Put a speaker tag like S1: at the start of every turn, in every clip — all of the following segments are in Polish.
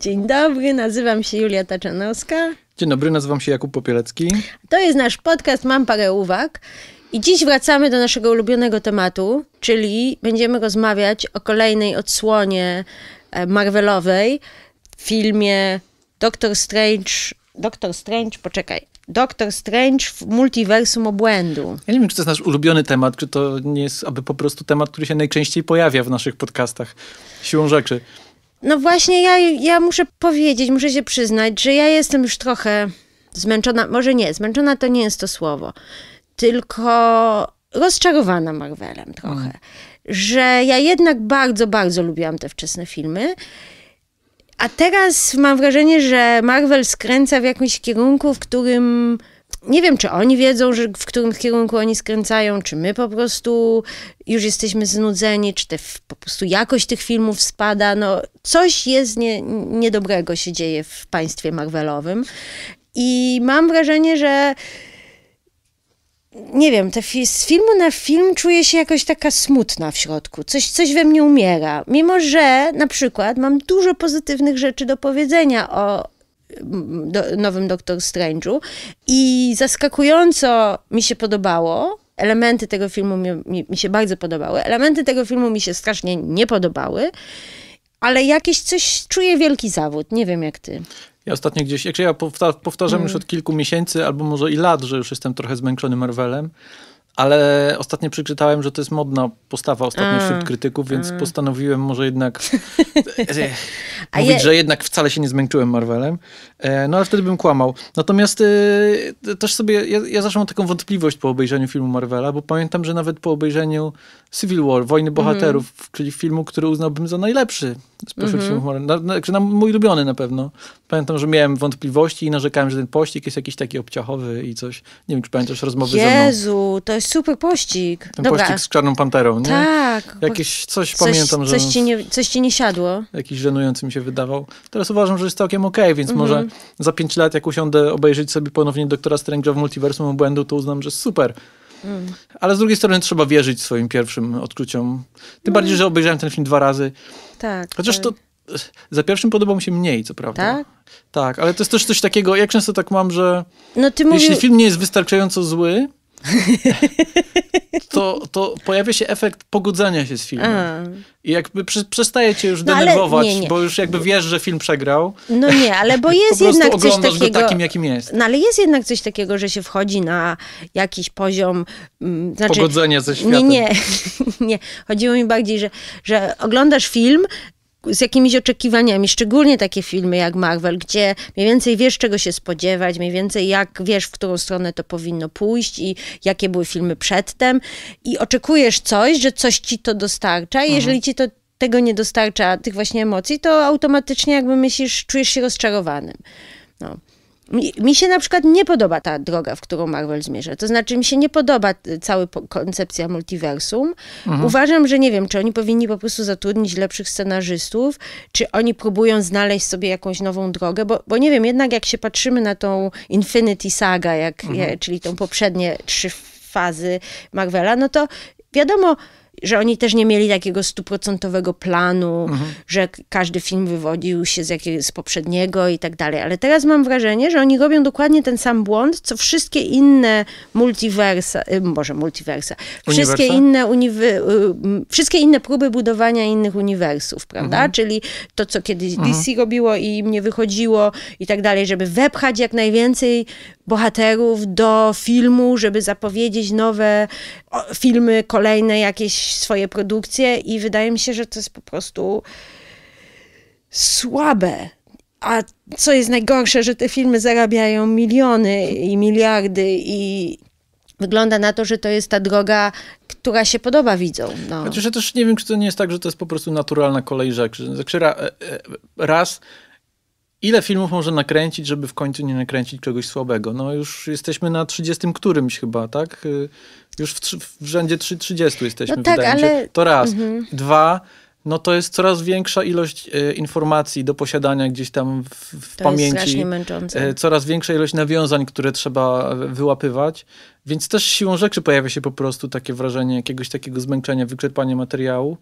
S1: Dzień dobry, nazywam się Julia Taczanowska.
S2: Dzień dobry, nazywam się Jakub Popielecki.
S1: To jest nasz podcast Mam parę uwag. I dziś wracamy do naszego ulubionego tematu, czyli będziemy rozmawiać o kolejnej odsłonie e, Marvelowej w filmie Doctor Strange. Doctor Strange, poczekaj. Doctor Strange w multiversum obłędu.
S2: Ja nie wiem, czy to jest nasz ulubiony temat, czy to nie jest aby po prostu temat, który się najczęściej pojawia w naszych podcastach. Siłą rzeczy.
S1: No właśnie, ja, ja muszę powiedzieć, muszę się przyznać, że ja jestem już trochę zmęczona. Może nie, zmęczona to nie jest to słowo, tylko rozczarowana Marvelem trochę. Mm. Że ja jednak bardzo, bardzo lubiłam te wczesne filmy. A teraz mam wrażenie, że Marvel skręca w jakimś kierunku, w którym nie wiem, czy oni wiedzą, że w którym kierunku oni skręcają, czy my po prostu już jesteśmy znudzeni, czy te, po prostu jakość tych filmów spada. No, coś jest nie, niedobrego się dzieje w państwie Marvelowym. I mam wrażenie, że nie wiem, fi z filmu na film czuję się jakoś taka smutna w środku. Coś, coś we mnie umiera. Mimo, że na przykład mam dużo pozytywnych rzeczy do powiedzenia o, do, nowym Doctor Strange'u i zaskakująco mi się podobało. Elementy tego filmu mi, mi, mi się bardzo podobały. Elementy tego filmu mi się strasznie nie podobały, ale jakieś coś czuję wielki zawód. Nie wiem jak ty.
S2: Ja ostatnio gdzieś, jak ja powtarzam mm. już od kilku miesięcy, albo może i lat, że już jestem trochę zmęczony Marvelem, ale ostatnio przeczytałem, że to jest modna postawa ostatnio mm. wśród krytyków, więc a. Mm. postanowiłem może jednak e,
S1: e, a mówić, je... że
S2: jednak wcale się nie zmęczyłem Marvelem. E, no ale wtedy bym kłamał. Natomiast też sobie, ja, ja zawsze mam taką wątpliwość po obejrzeniu filmu Marvela, bo pamiętam, że nawet po obejrzeniu Civil War, Wojny Bohaterów, mm. czyli filmu, który uznałbym za najlepszy Spośród mm -hmm. humorem. Znaczy, na, mój ulubiony na pewno. Pamiętam, że miałem wątpliwości i narzekałem, że ten pościg jest jakiś taki obciachowy i coś. Nie wiem, czy pamiętasz rozmowy Jezu, ze mną.
S1: Jezu, to jest super pościg. Ten Dobra. pościg z
S2: Czarną Panterą, nie? Tak. Jakieś coś, coś pamiętam, że... Coś ci,
S1: nie, coś ci nie siadło.
S2: Jakiś żenujący mi się wydawał. Teraz uważam, że jest całkiem okej, okay, więc mm -hmm. może za pięć lat, jak usiądę obejrzeć sobie ponownie Doktora Strange'a w Multiversum Obłędu, to uznam, że super. Mm. Ale z drugiej strony trzeba wierzyć swoim pierwszym odczuciom. Tym bardziej, że obejrzałem ten film dwa razy
S1: tak. Chociaż tak. to
S2: za pierwszym podobał mi się mniej, co prawda. Tak? Tak, ale to jest też coś takiego, jak często tak mam, że
S1: no, ty jeśli film
S2: nie jest wystarczająco zły, to, to pojawia się efekt pogodzenia się z filmem. A. I jakby przy, przestaje cię już no, denerwować, no nie, nie. bo już jakby wiesz, że film przegrał.
S1: No nie, ale bo jest jednak coś takiego... takim, jakim jest. No ale jest jednak coś takiego, że się wchodzi na jakiś poziom... Mm, znaczy, Pogodzenia ze światem. Nie, nie. nie. Chodziło mi bardziej, że, że oglądasz film, z jakimiś oczekiwaniami, szczególnie takie filmy jak Marvel, gdzie mniej więcej wiesz, czego się spodziewać, mniej więcej jak wiesz, w którą stronę to powinno pójść i jakie były filmy przedtem i oczekujesz coś, że coś ci to dostarcza i jeżeli mhm. ci to tego nie dostarcza, tych właśnie emocji, to automatycznie jakby myślisz, czujesz się rozczarowanym. No. Mi, się na przykład nie podoba ta droga, w którą Marvel zmierza. To znaczy, mi się nie podoba cała koncepcja multiversum.
S2: Mhm. Uważam,
S1: że nie wiem, czy oni powinni po prostu zatrudnić lepszych scenarzystów, czy oni próbują znaleźć sobie jakąś nową drogę, bo, bo nie wiem, jednak jak się patrzymy na tą Infinity Saga, jak, mhm. E, czyli tą poprzednie trzy fazy Marvela, no to wiadomo, że oni też nie mieli takiego stuprocentowego planu, mhm. że każdy film wywodził się z, jakiego, z poprzedniego i tak dalej. Ale teraz mam wrażenie, że oni robią dokładnie ten sam błąd, co wszystkie inne multiversa, y, może multiversa, wszystkie inne, uniwy, y, wszystkie inne próby budowania innych uniwersów, prawda? Mhm. Czyli to, co kiedyś mhm. DC robiło i im nie wychodziło i tak dalej, żeby wepchać jak najwięcej bohaterów do filmu, żeby zapowiedzieć nowe filmy, kolejne jakieś swoje produkcje i wydaje mi się, że to jest po prostu słabe. A co jest najgorsze, że te filmy zarabiają miliony i miliardy i wygląda na to, że to jest ta droga, która się podoba widzom.
S2: No. Chociaż znaczy, ja też nie wiem, czy to nie jest tak, że to jest po prostu naturalna kolej rzeczy. Znaczy, e, e, raz ile filmów może nakręcić, żeby w końcu nie nakręcić czegoś słabego? No już jesteśmy na 30 którymś chyba, tak? Y, już w, w rzędzie 30 jesteśmy, no tak, ale... To raz. Mhm. Dwa, no to jest coraz większa ilość e, informacji do posiadania gdzieś tam w, w to pamięci. Jest strasznie męczące. E, coraz większa ilość nawiązań, które trzeba wyłapywać. Więc też siłą rzeczy pojawia się po prostu takie wrażenie jakiegoś takiego zmęczenia, wyczerpania materiału.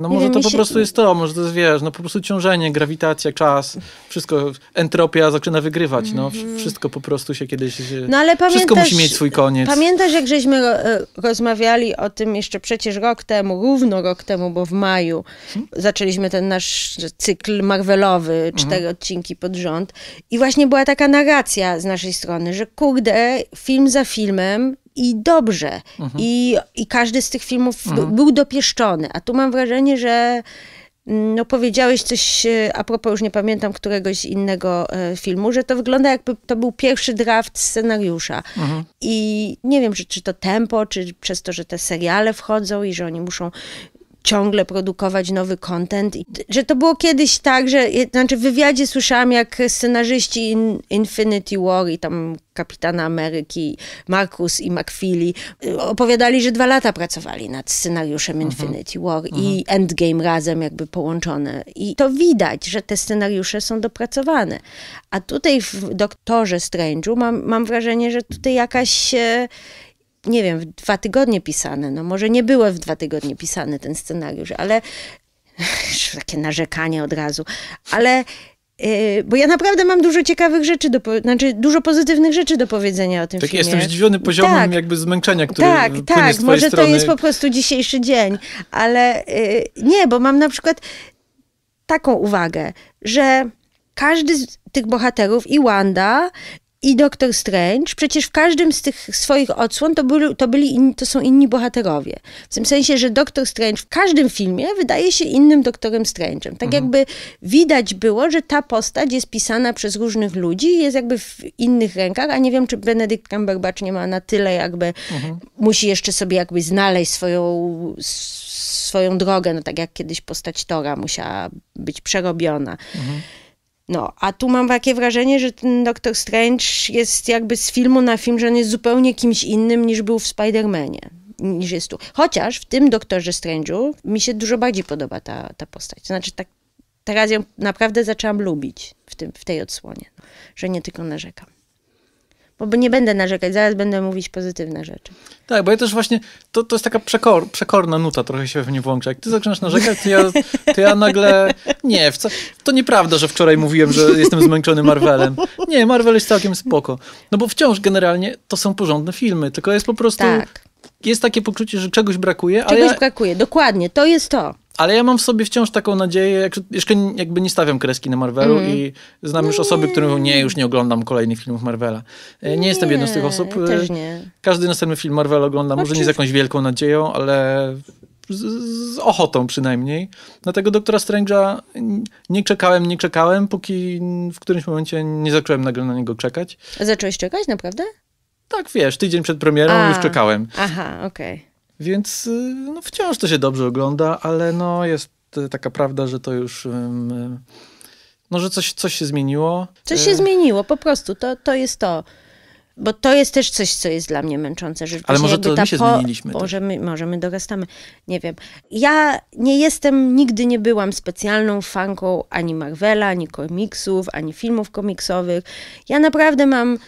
S2: No może to po się... prostu jest to, może to jest, wiesz, no po prostu ciążenie, grawitacja, czas, wszystko, entropia zaczyna wygrywać, no mhm. wszystko po prostu się kiedyś, no, ale pamiętasz, wszystko musi mieć swój koniec. Pamiętasz,
S1: jak żeśmy e, rozmawiali o tym jeszcze przecież rok temu, równo rok temu, bo w maju hmm? zaczęliśmy ten nasz cykl Marvelowy, mhm. cztery -hmm. odcinki pod rząd i właśnie była taka narracja z naszej strony, że kurde, film za filmem i dobrze. Mhm. I, I każdy z tych filmów mhm. był dopieszczony. A tu mam wrażenie, że mm, no powiedziałeś coś, e, a propos już nie pamiętam któregoś innego e, filmu, że to wygląda jakby to był pierwszy draft scenariusza. Mhm. I nie wiem, czy, czy to tempo, czy przez to, że te seriale wchodzą i że oni muszą ciągle produkować nowy content. Że to było kiedyś tak, że znaczy w wywiadzie słyszałam, jak scenarzyści in Infinity War i tam Kapitana Ameryki, Markus i McFeely y, opowiadali, że dwa lata pracowali nad scenariuszem uh mhm. -huh. Infinity War uh -huh. i mhm. Endgame razem jakby połączone. I to widać, że te scenariusze są dopracowane. A tutaj w Doktorze Strange'u mam, mam wrażenie, że tutaj jakaś nie wiem, w dwa tygodnie pisane. No może nie było w dwa tygodnie pisany ten scenariusz, ale takie narzekanie od razu, ale y, bo ja naprawdę mam dużo ciekawych rzeczy, do, znaczy dużo pozytywnych rzeczy do powiedzenia o tym tak, filmie. Jestem zdziwiony poziomem tak,
S2: jakby zmęczenia, które. Tak, tak, z może strony. to jest po
S1: prostu dzisiejszy dzień, ale y, nie, bo mam na przykład taką uwagę, że każdy z tych bohaterów, i Wanda, i Doktor Strange, przecież w każdym z tych swoich odsłon to, byli, to, byli to są inni bohaterowie. W tym sensie, że Doktor Strange w każdym filmie wydaje się innym Doktorem Strange'em. Tak mhm. jakby widać było, że ta postać jest pisana przez różnych ludzi i jest jakby w innych rękach, a nie wiem, czy Benedict Cumberbatch nie ma na tyle jakby, mhm. musi jeszcze sobie jakby znaleźć swoją swoją drogę, no tak jak kiedyś postać Tora musiała być przerobiona. Mhm. No, a tu mam takie wrażenie, że ten Doktor Strange jest jakby z filmu na film, że on jest zupełnie kimś innym niż był w Spider-Manie niż jest tu. Chociaż w tym Doktorze Strange'u mi się dużo bardziej podoba ta, ta postać. To znaczy, tak, teraz ją naprawdę zaczęłam lubić w, tym, w tej odsłonie, no, że nie tylko narzekam bo nie będę narzekać, zaraz będę mówić pozytywne rzeczy.
S2: Tak, bo ja też właśnie, to, to jest taka przekor, przekorna nuta, trochę się w mnie włącza. Jak ty zaczynasz narzekać, to ja, to ja nagle, nie, co. to nieprawda, że wczoraj mówiłem, że jestem zmęczony Marvelem. Nie, Marvel jest całkiem spoko. No bo wciąż generalnie to są porządne filmy, tylko jest po prostu tak jest takie poczucie, że czegoś brakuje. Czegoś ja...
S1: brakuje, dokładnie, to jest to.
S2: Ale ja mam w sobie wciąż taką nadzieję, jak, jeszcze jakby nie stawiam kreski na Marvelu mm. i znam no już nie. osoby, które mówią, nie, już nie oglądam kolejnych filmów Marvela. Nie, nie jestem jedną z tych osób. E, też nie. Każdy następny film Marvela ogląda. może nie z jakąś wielką nadzieją, ale z, z ochotą przynajmniej. Dlatego Doktora Strange'a nie czekałem, nie czekałem, póki w którymś momencie nie zacząłem nagle na niego czekać.
S1: Zacząłeś czekać, naprawdę?
S2: Tak, wiesz, tydzień przed premierą A, już czekałem.
S1: Aha, okej. Okay.
S2: Więc y, no, wciąż to się dobrze ogląda, ale no, jest y, taka prawda, że to już... Um, no, że coś, coś się zmieniło. Coś się
S1: zmieniło, po prostu. To, to jest to. Bo to jest też coś, co jest dla mnie męczące. Że Ale może to my się po... zmieniliśmy. Może my, może my dorastamy. Nie wiem. Ja nie jestem, nigdy nie byłam specjalną fanką ani Marvela, ani komiksów, ani filmów komiksowych. Ja naprawdę mam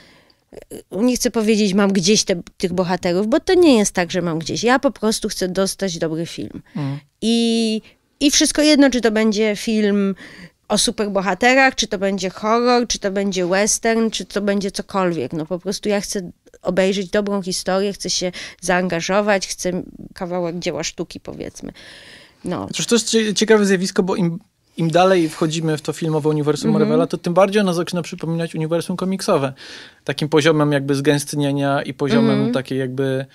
S1: nie chcę powiedzieć, mam gdzieś te, tych bohaterów, bo to nie jest tak, że mam gdzieś. Ja po prostu chcę dostać dobry film. Mm. I, I wszystko jedno, czy to będzie film o superbohaterach, czy to będzie horror, czy to będzie western, czy to będzie cokolwiek. No po prostu ja chcę obejrzeć dobrą historię, chcę się zaangażować, chcę kawałek dzieła sztuki, powiedzmy.
S2: No. Przecież to jest ciekawe zjawisko, bo im im dalej wchodzimy w to filmowe uniwersum mm -hmm. Marvela, to tym bardziej ono zaczyna przypominać uniwersum komiksowe. Takim poziomem jakby zgęstnienia i poziomem mm -hmm. takiej jakby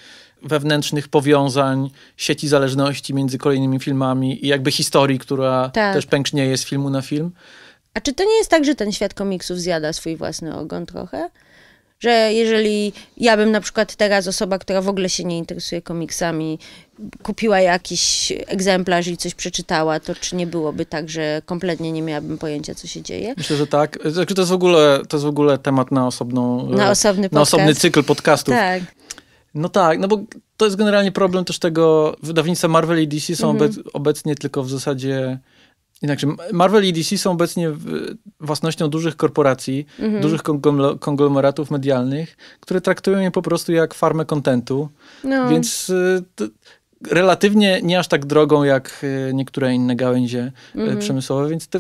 S2: wewnętrznych powiązań, sieci zależności między kolejnymi filmami i jakby historii, która tak. też pęknieje z filmu na film. A czy
S1: to nie jest tak, że ten świat komiksów zjada swój własny ogon trochę? Że jeżeli ja bym na przykład teraz osoba, która w ogóle się nie interesuje komiksami, kupiła jakiś egzemplarz i coś przeczytała, to czy nie byłoby tak, że kompletnie nie miałabym pojęcia, co się
S2: dzieje? Myślę, że tak. Znaczy, to jest w ogóle, to jest w ogóle temat na osobną... E, na osobny Na osobny cykl podcastów. Tak. No tak, no bo to jest generalnie problem też tego, wydawnictwa Marvel i DC są mhm. obecnie tylko w zasadzie Inaczej Marvel i DC są obecnie własnością dużych korporacji, mhm. dużych konglomeratów medialnych, które traktują je po prostu jak farmę kontentu. No. Więc y, relatywnie nie aż tak drogą jak y, niektóre inne gałęzie y, mhm. przemysłowe, więc te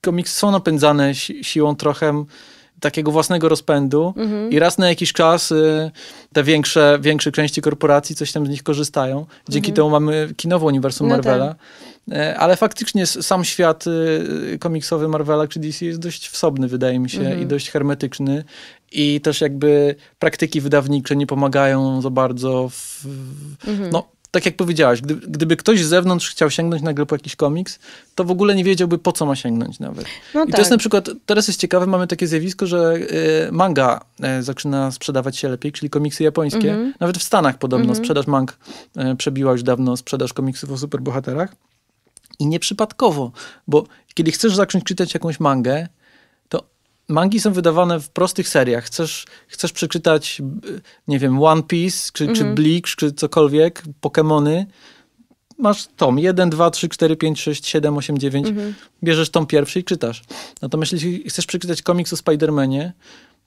S2: komiksy są napędzane si siłą trochę takiego własnego rozpędu mhm. i raz na jakiś czas y, te większe, większe części korporacji coś tam z nich korzystają. Dzięki mhm. temu mamy kinowe uniwersum no Marvela. Tak. E, ale faktycznie sam świat y, komiksowy Marvela czy DC jest dość wsobny, wydaje mi się, mhm. i dość hermetyczny. I też jakby praktyki wydawnicze nie pomagają za bardzo w, mhm. No, tak jak powiedziałaś, gdy, gdyby ktoś z zewnątrz chciał sięgnąć nagle po jakiś komiks, to w ogóle nie wiedziałby, po co ma sięgnąć nawet. No I tak. to jest tak. na przykład, teraz jest ciekawe, mamy takie zjawisko, że y, manga e, zaczyna sprzedawać się lepiej, czyli komiksy japońskie. Mhm. Nawet w Stanach podobno sprzedaż mang e, przebiła już dawno sprzedaż komiksów o superbohaterach. I nieprzypadkowo, bo kiedy chcesz zacząć czytać jakąś mangę, to mangi są wydawane w prostych seriach. Chcesz, chcesz przeczytać, e, nie wiem, One Piece, czy, mm czy mhm. Bleach, czy cokolwiek, Pokémony. Masz tom 1, 2, 3, 4, 5, 6, 7, 8, 9. Bierzesz tom pierwszy i czytasz. Natomiast no jeśli chcesz przeczytać komiks o Spider-Manie,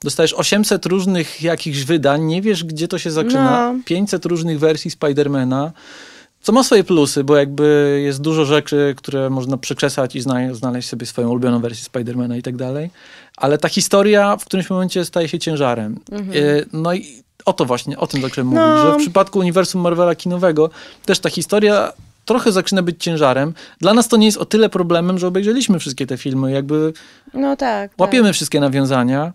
S2: Dostajesz 800 różnych jakichś wydań, nie wiesz, gdzie to się zaczyna. No. 500 różnych wersji Spidermana. Co ma swoje plusy, bo jakby jest dużo rzeczy, które można przekrzesać i znaleźć sobie swoją ulubioną wersję Spidermana i tak dalej. Ale ta historia w którymś momencie staje się ciężarem. Mhm. E, no i o to właśnie, o tym zacząłem no. mówić, że w przypadku uniwersum Marvela kinowego też ta historia trochę zaczyna być ciężarem. Dla nas to nie jest o tyle problemem, że obejrzeliśmy wszystkie te filmy, jakby
S1: no tak, łapiemy
S2: tak. wszystkie nawiązania.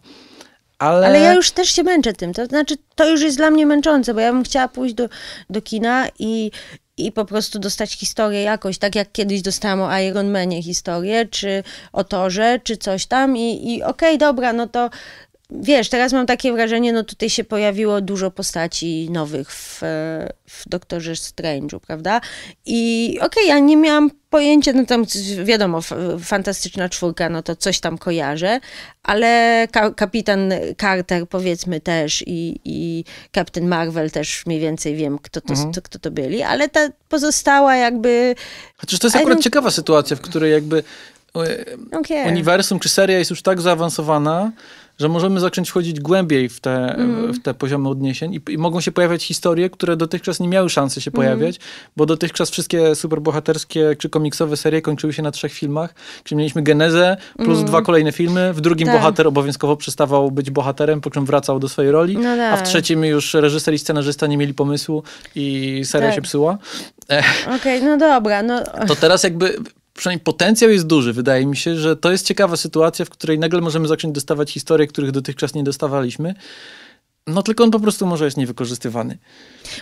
S2: Ale... ale... ja już
S1: też się męczę tym. To znaczy, to już jest dla mnie męczące, bo ja bym chciała pójść do, do kina i, i po prostu dostać historię jakoś, tak jak kiedyś dostałam o Iron Manie historię, czy o Torze, czy coś tam i, i okej, okay, dobra, no to wiesz, teraz mam takie wrażenie, no tutaj się pojawiło dużo postaci nowych w, w Doktorze Strange'u, prawda? I okej, okay, ja nie miałam pojęcia, no tam wiadomo, fantastyczna czwórka, no to coś tam kojarzę, ale ka kapitan Carter powiedzmy też i, i Captain Marvel też mniej więcej wiem, kto to, mhm. to, kto to byli, ale ta pozostała jakby... Chociaż to jest akurat I... ciekawa
S2: sytuacja, w której jakby e, okay. uniwersum czy seria jest już tak zaawansowana, że możemy zacząć wchodzić głębiej w te, mm. w te poziomy odniesień i, i, mogą się pojawiać historie, które dotychczas nie miały szansy się mhm. pojawiać, mm. bo dotychczas wszystkie superbohaterskie czy komiksowe serie kończyły się na trzech filmach, czyli mieliśmy genezę plus mm. dwa kolejne filmy, w drugim tak. bohater obowiązkowo przestawał być bohaterem, po czym wracał do swojej roli, no tak. a w tak. trzecim już reżyser i scenarzysta nie mieli pomysłu i seria tak. się psuła.
S1: Okej, okay, no dobra. No.
S2: To teraz jakby przynajmniej potencjał jest duży. Wydaje mi się, że to jest ciekawa sytuacja, w której nagle możemy zacząć dostawać historie, których dotychczas nie dostawaliśmy. No tylko on po prostu może jest niewykorzystywany.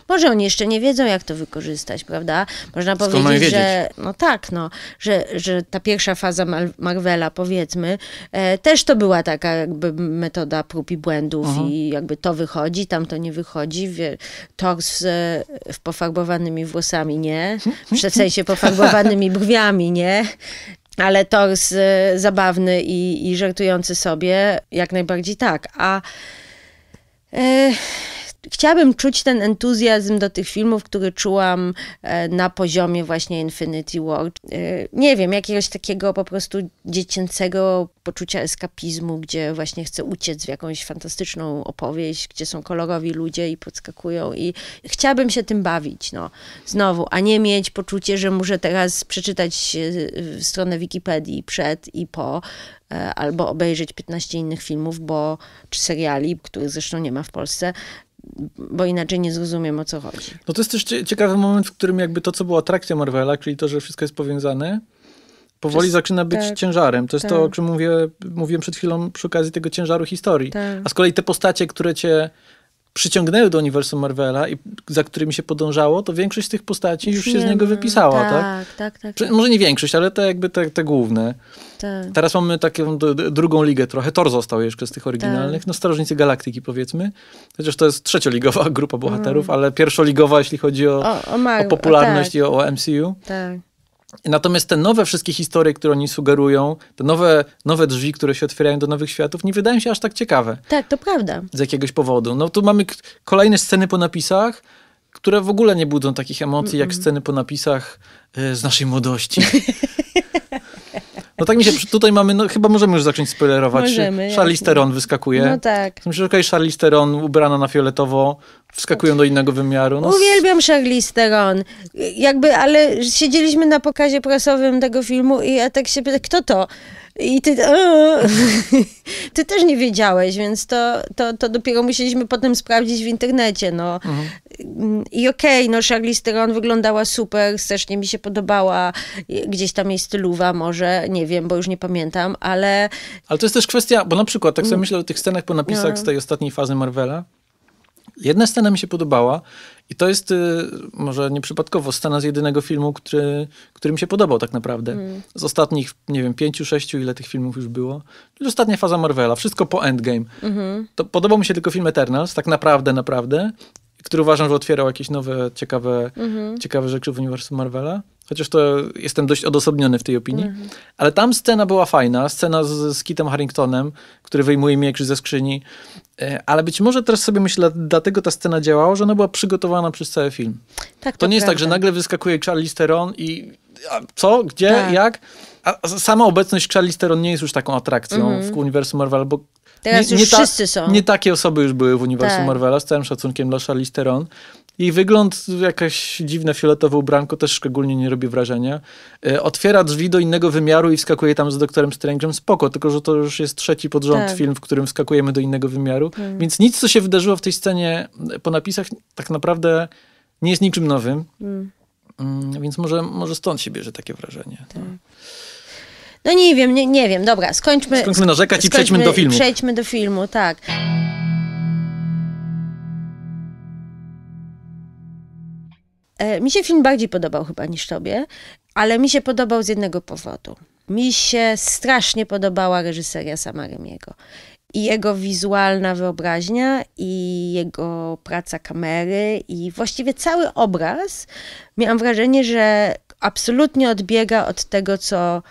S1: Może oni jeszcze nie wiedzą, jak to wykorzystać, prawda? Można Skąd powiedzieć, że no tak, no, że, że ta pierwsza faza Marvela, powiedzmy, e, też to była taka jakby metoda prób i błędów Aha. i jakby to wychodzi, tam to nie wychodzi, wie, tors z e, pofarbowanymi włosami, nie? W sensie pofarbowanymi brwiami, nie? ale tors e, zabawny i, i żartujący sobie, jak najbardziej tak. A 哎。chciałabym czuć ten entuzjazm do tych filmów, który czułam e, na poziomie właśnie Infinity War. E, nie wiem, jakiegoś takiego po prostu dziecięcego poczucia eskapizmu, gdzie właśnie chcę uciec w jakąś fantastyczną opowieść, gdzie są kolorowi ludzie i podskakują i chciałabym się tym bawić, no. Znowu, a nie mieć poczucie, że muszę teraz przeczytać e, stronę Wikipedii przed i po, albo obejrzeć 15 innych filmów, bo, czy seriali, których zresztą nie ma w Polsce, bo inaczej nie zrozumiem o co chodzi.
S2: No to jest też ciekawy moment, w którym jakby to, co było atrakcją Marvela, czyli to, że wszystko jest powiązane, powoli zaczyna być tak, ciężarem. To jest tak. to, o tak. czym mówię, mówiłem przed chwilą przy okazji tego ciężaru historii. Tak. A z kolei te postacie, które cię przyciągnęły do uniwersum Marvela i za którymi się podążało, to większość z tych postaci już, już się z niego wypisała, tak? Tak, tak, tak. Może nie większość, ale te jakby te, te główne. Tak. Teraz mamy taką drugą ligę trochę. Thor został jeszcze z tych tak. oryginalnych. Tak. No Strażnicy Galaktyki powiedzmy. Chociaż to jest trzecioligowa grupa bohaterów, mm. ale pierwszoligowa, jeśli chodzi o, o, o, Mar- o popularność o, tak. i o, MCU. Tak. Natomiast te nowe wszystkie historie, które oni sugerują, te nowe, nowe drzwi, które się otwierają do nowych światów, nie wydają się aż tak ciekawe.
S1: Tak, to prawda.
S2: Z jakiegoś powodu. No tu mamy k- kolejne sceny po napisach, które w ogóle nie budzą takich emocji, Mm-mm. jak sceny po napisach y, z naszej młodości. No tak mi się, tutaj mamy, no chyba możemy już zacząć spoilerować. Możemy. Charlize Theron wyskakuje. No tak. Myślę, że okej, Charlize Theron ubrana na fioletowo, wskakują do innego wymiaru. No.
S1: Uwielbiam Charlize Theron. Jakby, ale siedzieliśmy na pokazie prasowym tego filmu i ja tak się pytam, kto to? I ty, ty też nie wiedziałeś, więc to, to, to dopiero musieliśmy potem sprawdzić w internecie. No. Mhm. I okej, okay, no Charlize Theron wyglądała super, strasznie mi się podobała. Gdzieś tam jest styluwa może, nie wiem, bo już nie pamiętam, ale...
S2: Ale to jest też kwestia, bo na przykład, tak sobie mm. myślę o tych scenach po napisach no. z tej ostatniej fazy Marvela. Jedna scena mi się podobała i to jest y, może nieprzypadkowo scena z jedynego filmu, który, który mi się podobał tak naprawdę. Mm. Z ostatnich, nie wiem, pięciu, sześciu, ile tych filmów już było. I ostatnia faza Marvela, wszystko po Endgame. Mm -hmm. To podobał mi się tylko film Eternals, tak naprawdę, naprawdę, który uważam, że otwierał jakieś nowe, ciekawe, mm -hmm. ciekawe rzeczy w uniwersum Marvela. Chociaż to jestem dość odosobniony w tej opinii. -hmm. Ale tam scena była fajna. Scena z, z Kitem Harringtonem, który wyjmuje miecz ze skrzyni E, ale być może teraz sobie myślę, dlatego ta scena działała, że ona była przygotowana przez cały film. Tak, to, to nie jest tak, że nagle wyskakuje Charlize Theron i co, gdzie, tak. jak? A sama obecność Charlize Theron nie jest już taką atrakcją mm -hmm. w uniwersum Marvel, bo Teraz nie, już nie wszyscy są. Nie takie osoby już były w uniwersum tak. Marvela, z całym szacunkiem dla Charlize Theron. Jej wygląd, jakaś dziwne fioletowe ubranko też szczególnie nie robi wrażenia. E, otwiera drzwi do innego wymiaru i wskakuje tam z doktorem Strange'em spoko, tylko że to już jest trzeci pod rząd tak. film, w którym wskakujemy do innego wymiaru. Hmm. Więc nic, co się wydarzyło w tej scenie po napisach, tak naprawdę nie jest niczym nowym. Hmm. Więc może, może stąd się bierze takie wrażenie. No. Tak. No.
S1: no nie wiem, nie, nie wiem. Dobra, skończmy. Skończmy narzekać skończmy, i przejdźmy do filmu. Przejdźmy do filmu, tak. E, mi się film bardziej podobał chyba niż tobie, ale mi się podobał z jednego powodu. Mi się strasznie podobała reżyseria Samaremiego. I jego wizualna wyobraźnia, i jego praca kamery, i właściwie cały obraz. Miałam wrażenie, że absolutnie odbiega od tego, co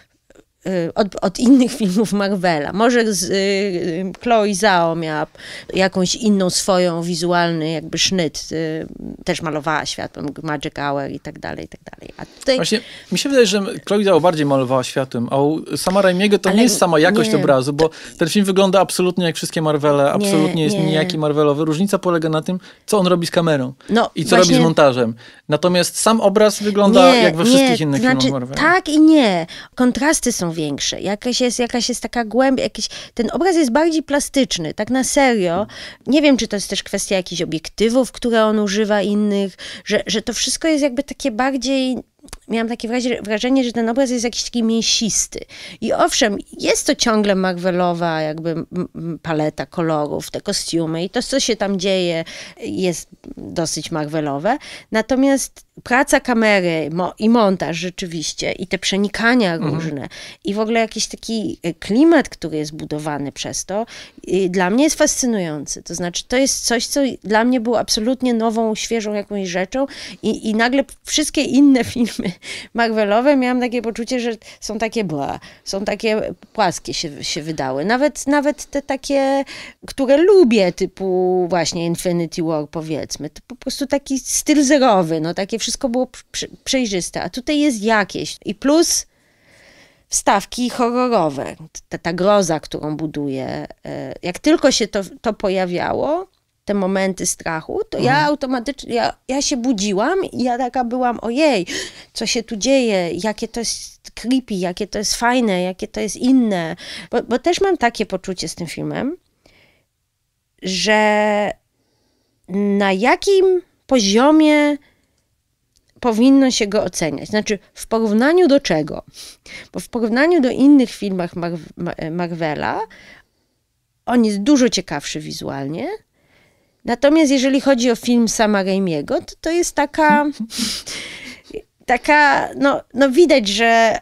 S1: Y, od, od, innych filmów Marvela. Może z, y, y, Chloe Zhao miała jakąś inną swoją wizualny jakby sznyt. Y, też malowała światłem, Magic Hour i tak dalej, i tak dalej. A tutaj... Właśnie,
S2: mi się wydaje, że Chloe Zhao bardziej malowała światłem, a u sama Raimiego to Ale nie jest sama jakość nie, obrazu, bo to... ten film wygląda absolutnie jak wszystkie Marvele, absolutnie nie, jest nie. nijaki Marvelowy. Różnica polega na tym, co on robi z kamerą no, i co właśnie... robi z montażem. Natomiast sam obraz wygląda jak we wszystkich innych znaczy, filmach Marvela.
S1: Tak i nie. Kontrasty są większe, jakaś jest, jakaś jest taka głębia, jakiś, ten obraz jest bardziej plastyczny, tak na serio. Nie wiem, czy to jest też kwestia jakichś obiektywów, które on używa innych, że, że to wszystko jest jakby takie bardziej miałam takie wrażenie, że ten obraz jest jakiś taki mięsisty. I owszem, jest to ciągle Marvelowa jakby paleta kolorów, te kostiumy i to, co się tam dzieje, jest dosyć Marvelowe. Natomiast praca kamery mo i montaż rzeczywiście i te przenikania mhm. różne i w ogóle jakiś taki e, klimat, który jest budowany przez to, dla mnie jest fascynujący. To znaczy, to jest coś, co dla mnie było absolutnie nową, świeżą jakąś rzeczą i, i nagle wszystkie inne filmy filmy Marvelowe, miałam takie poczucie, że są takie bła, są takie płaskie się, się wydały. Nawet, nawet te takie, które lubię, typu właśnie Infinity War powiedzmy, to po prostu taki styl zerowy, no takie wszystko było przejrzyste, a tutaj jest jakieś. I plus wstawki horrorowe, ta, ta groza, którą buduje. E, jak tylko się to, to pojawiało, te momenty strachu, to mhm. ja automatycznie, ja, ja się budziłam i ja taka byłam, ojej, co się tu dzieje, jakie to jest creepy, jakie to jest fajne, jakie to jest inne. Bo, bo też mam takie poczucie z tym filmem, że na jakim poziomie powinno się go oceniać. Znaczy, w porównaniu do czego? Bo w porównaniu do innych filmach Marvela, on jest dużo ciekawszy wizualnie, Natomiast jeżeli chodzi o film sama Raimiego, to to jest taka, taka no, no widać, że,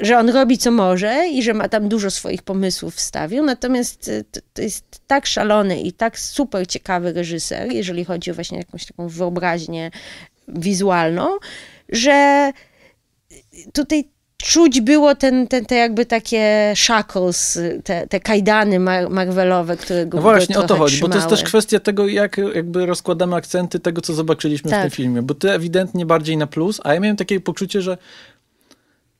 S1: że on robi co może i że ma tam dużo swoich pomysłów stawiu, natomiast y, to, to jest tak szalony i tak super ciekawy reżyser, jeżeli chodzi o właśnie jakąś taką wyobraźnię wizualną, że tutaj czuć było ten, ten, te jakby takie shackles, te, te kajdany mar Marvelowe, które go No właśnie, o to chodzi, trzymały. bo to jest też
S2: kwestia tego, jak jakby rozkładamy akcenty tego, co zobaczyliśmy tak. w tym tak. filmie, bo ty ewidentnie bardziej na plus, a ja miałem takie poczucie, że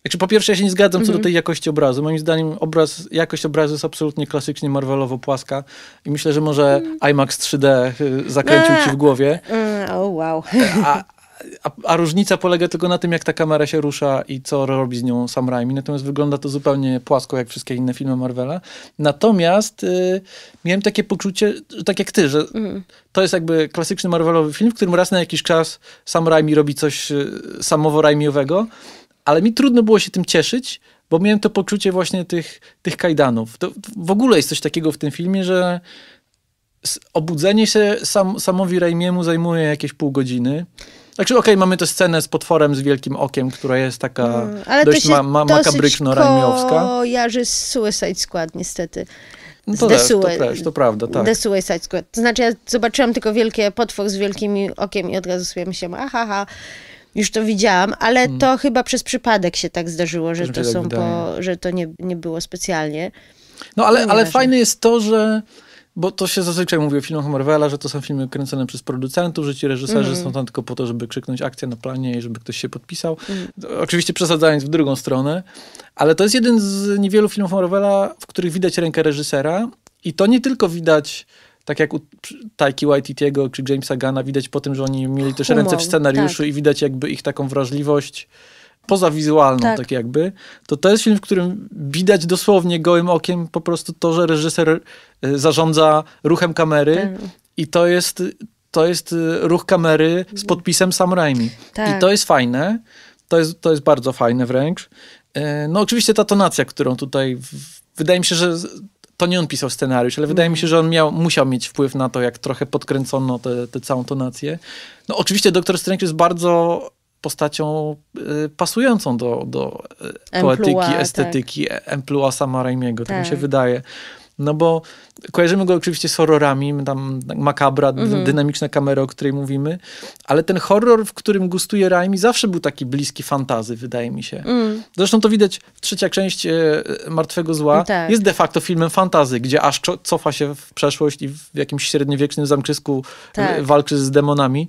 S2: znaczy, po pierwsze, ja się nie zgadzam co do mhm. tej jakości obrazu. Moim zdaniem obraz, jakość obrazu jest absolutnie klasycznie Marvelowo płaska i myślę, że może mm. IMAX 3D y, zakręcił ci w głowie.
S1: O, mm, oh, wow. A,
S2: a, a, różnica polega tylko na tym, jak ta kamera się rusza i co robi z nią Sam Raimi. Natomiast wygląda to zupełnie płasko, jak wszystkie inne filmy Marvela. Natomiast y, miałem takie poczucie, tak jak ty, że mm. to jest jakby klasyczny Marvelowy film, w którym raz na jakiś czas Sam Raimi robi coś y, samowo Raimiowego, ale mi trudno było się tym cieszyć, bo miałem to poczucie właśnie tych, tych kajdanów. To, w ogóle jest coś takiego w tym filmie, że obudzenie się sam, samowi Raimiemu zajmuje jakieś pół godziny. Znaczy, okej, okay, mamy tę scenę z potworem z wielkim okiem, która jest taka mm, ale dość ma, ma, makabryczno-rajmiowska.
S1: kojarzy z Suicide Squad niestety. No to, też, to też, to prawda, tak. The Suicide Squad. To znaczy, ja zobaczyłam tylko wielkie potwór z wielkim okiem i od razu sobie myślałam, aha, aha już to widziałam, ale mm. to chyba przez przypadek się tak zdarzyło, że, to, tak są po, że to nie, nie było specjalnie.
S2: No ale, no, ale fajne jest to, że bo to się zazwyczaj mówi o filmach Marvela, że to są filmy kręcone przez producentów, że ci reżyserzy mm. są tam tylko po to, żeby krzyknąć akcję na planie i żeby ktoś się podpisał. Mm. Oczywiście przesadzając w drugą stronę, ale to jest jeden z niewielu filmów Marvela, w których widać rękę reżysera i to nie tylko widać tak jak u Taiki Waititiego czy Jamesa Gana, widać po tym, że oni mieli też Humor, ręce w scenariuszu tak. i widać jakby ich taką wrażliwość poza tak. tak jakby, to to jest film, w którym widać dosłownie gołym okiem po prostu to, że reżyser e, zarządza ruchem kamery tak. i to jest, to jest e, ruch kamery z podpisem Sam Raimi. Tak. I to jest fajne, to jest, to jest bardzo fajne wręcz. E, no oczywiście ta tonacja, którą tutaj, wydaje mi się, że to nie on pisał scenariusz, ale wydaje mi się, że on miał, musiał mieć wpływ na to, jak trochę podkręcono tę całą tonację. No oczywiście Doktor Strange jest bardzo postacią y, pasującą do, do y, poetyki, emplua, tak. estetyki, tak. emplua sama Raimiego, tak. mi się tak. wydaje. No bo kojarzymy go oczywiście z horrorami, tam makabra, mhm. dynamiczna kamera, o której mówimy, ale ten horror, w którym gustuje Raimi, zawsze był taki bliski fantazy, wydaje mi się. Mm. Zresztą to widać, trzecia część e, Martwego Zła no tak. jest de facto filmem fantazy, gdzie aż cofa się w przeszłość i w jakimś średniowiecznym zamczysku e, tak. walczy z demonami.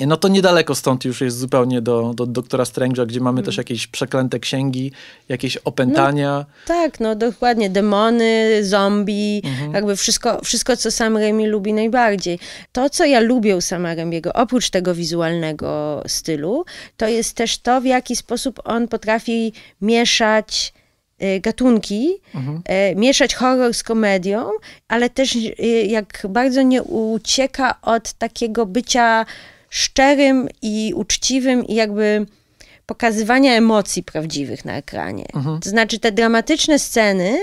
S2: No to niedaleko stąd już jest zupełnie do, do doktora Strange'a, gdzie mamy hmm. też mm. jakieś przeklęte księgi, jakieś no, opętania. No,
S1: tak, no dokładnie. Demony, zombie, mhm. jakby wszystko, wszystko, co sam Remi lubi najbardziej. To, co ja lubię u sama Remiego, oprócz tego wizualnego stylu, to jest też to, w jaki sposób on potrafi mieszać y, gatunki, mhm. Y, mieszać horror z komedią, ale też y, jak bardzo nie ucieka od takiego bycia szczerym i uczciwym i jakby pokazywania emocji prawdziwych na ekranie. Mhm. To znaczy te dramatyczne sceny,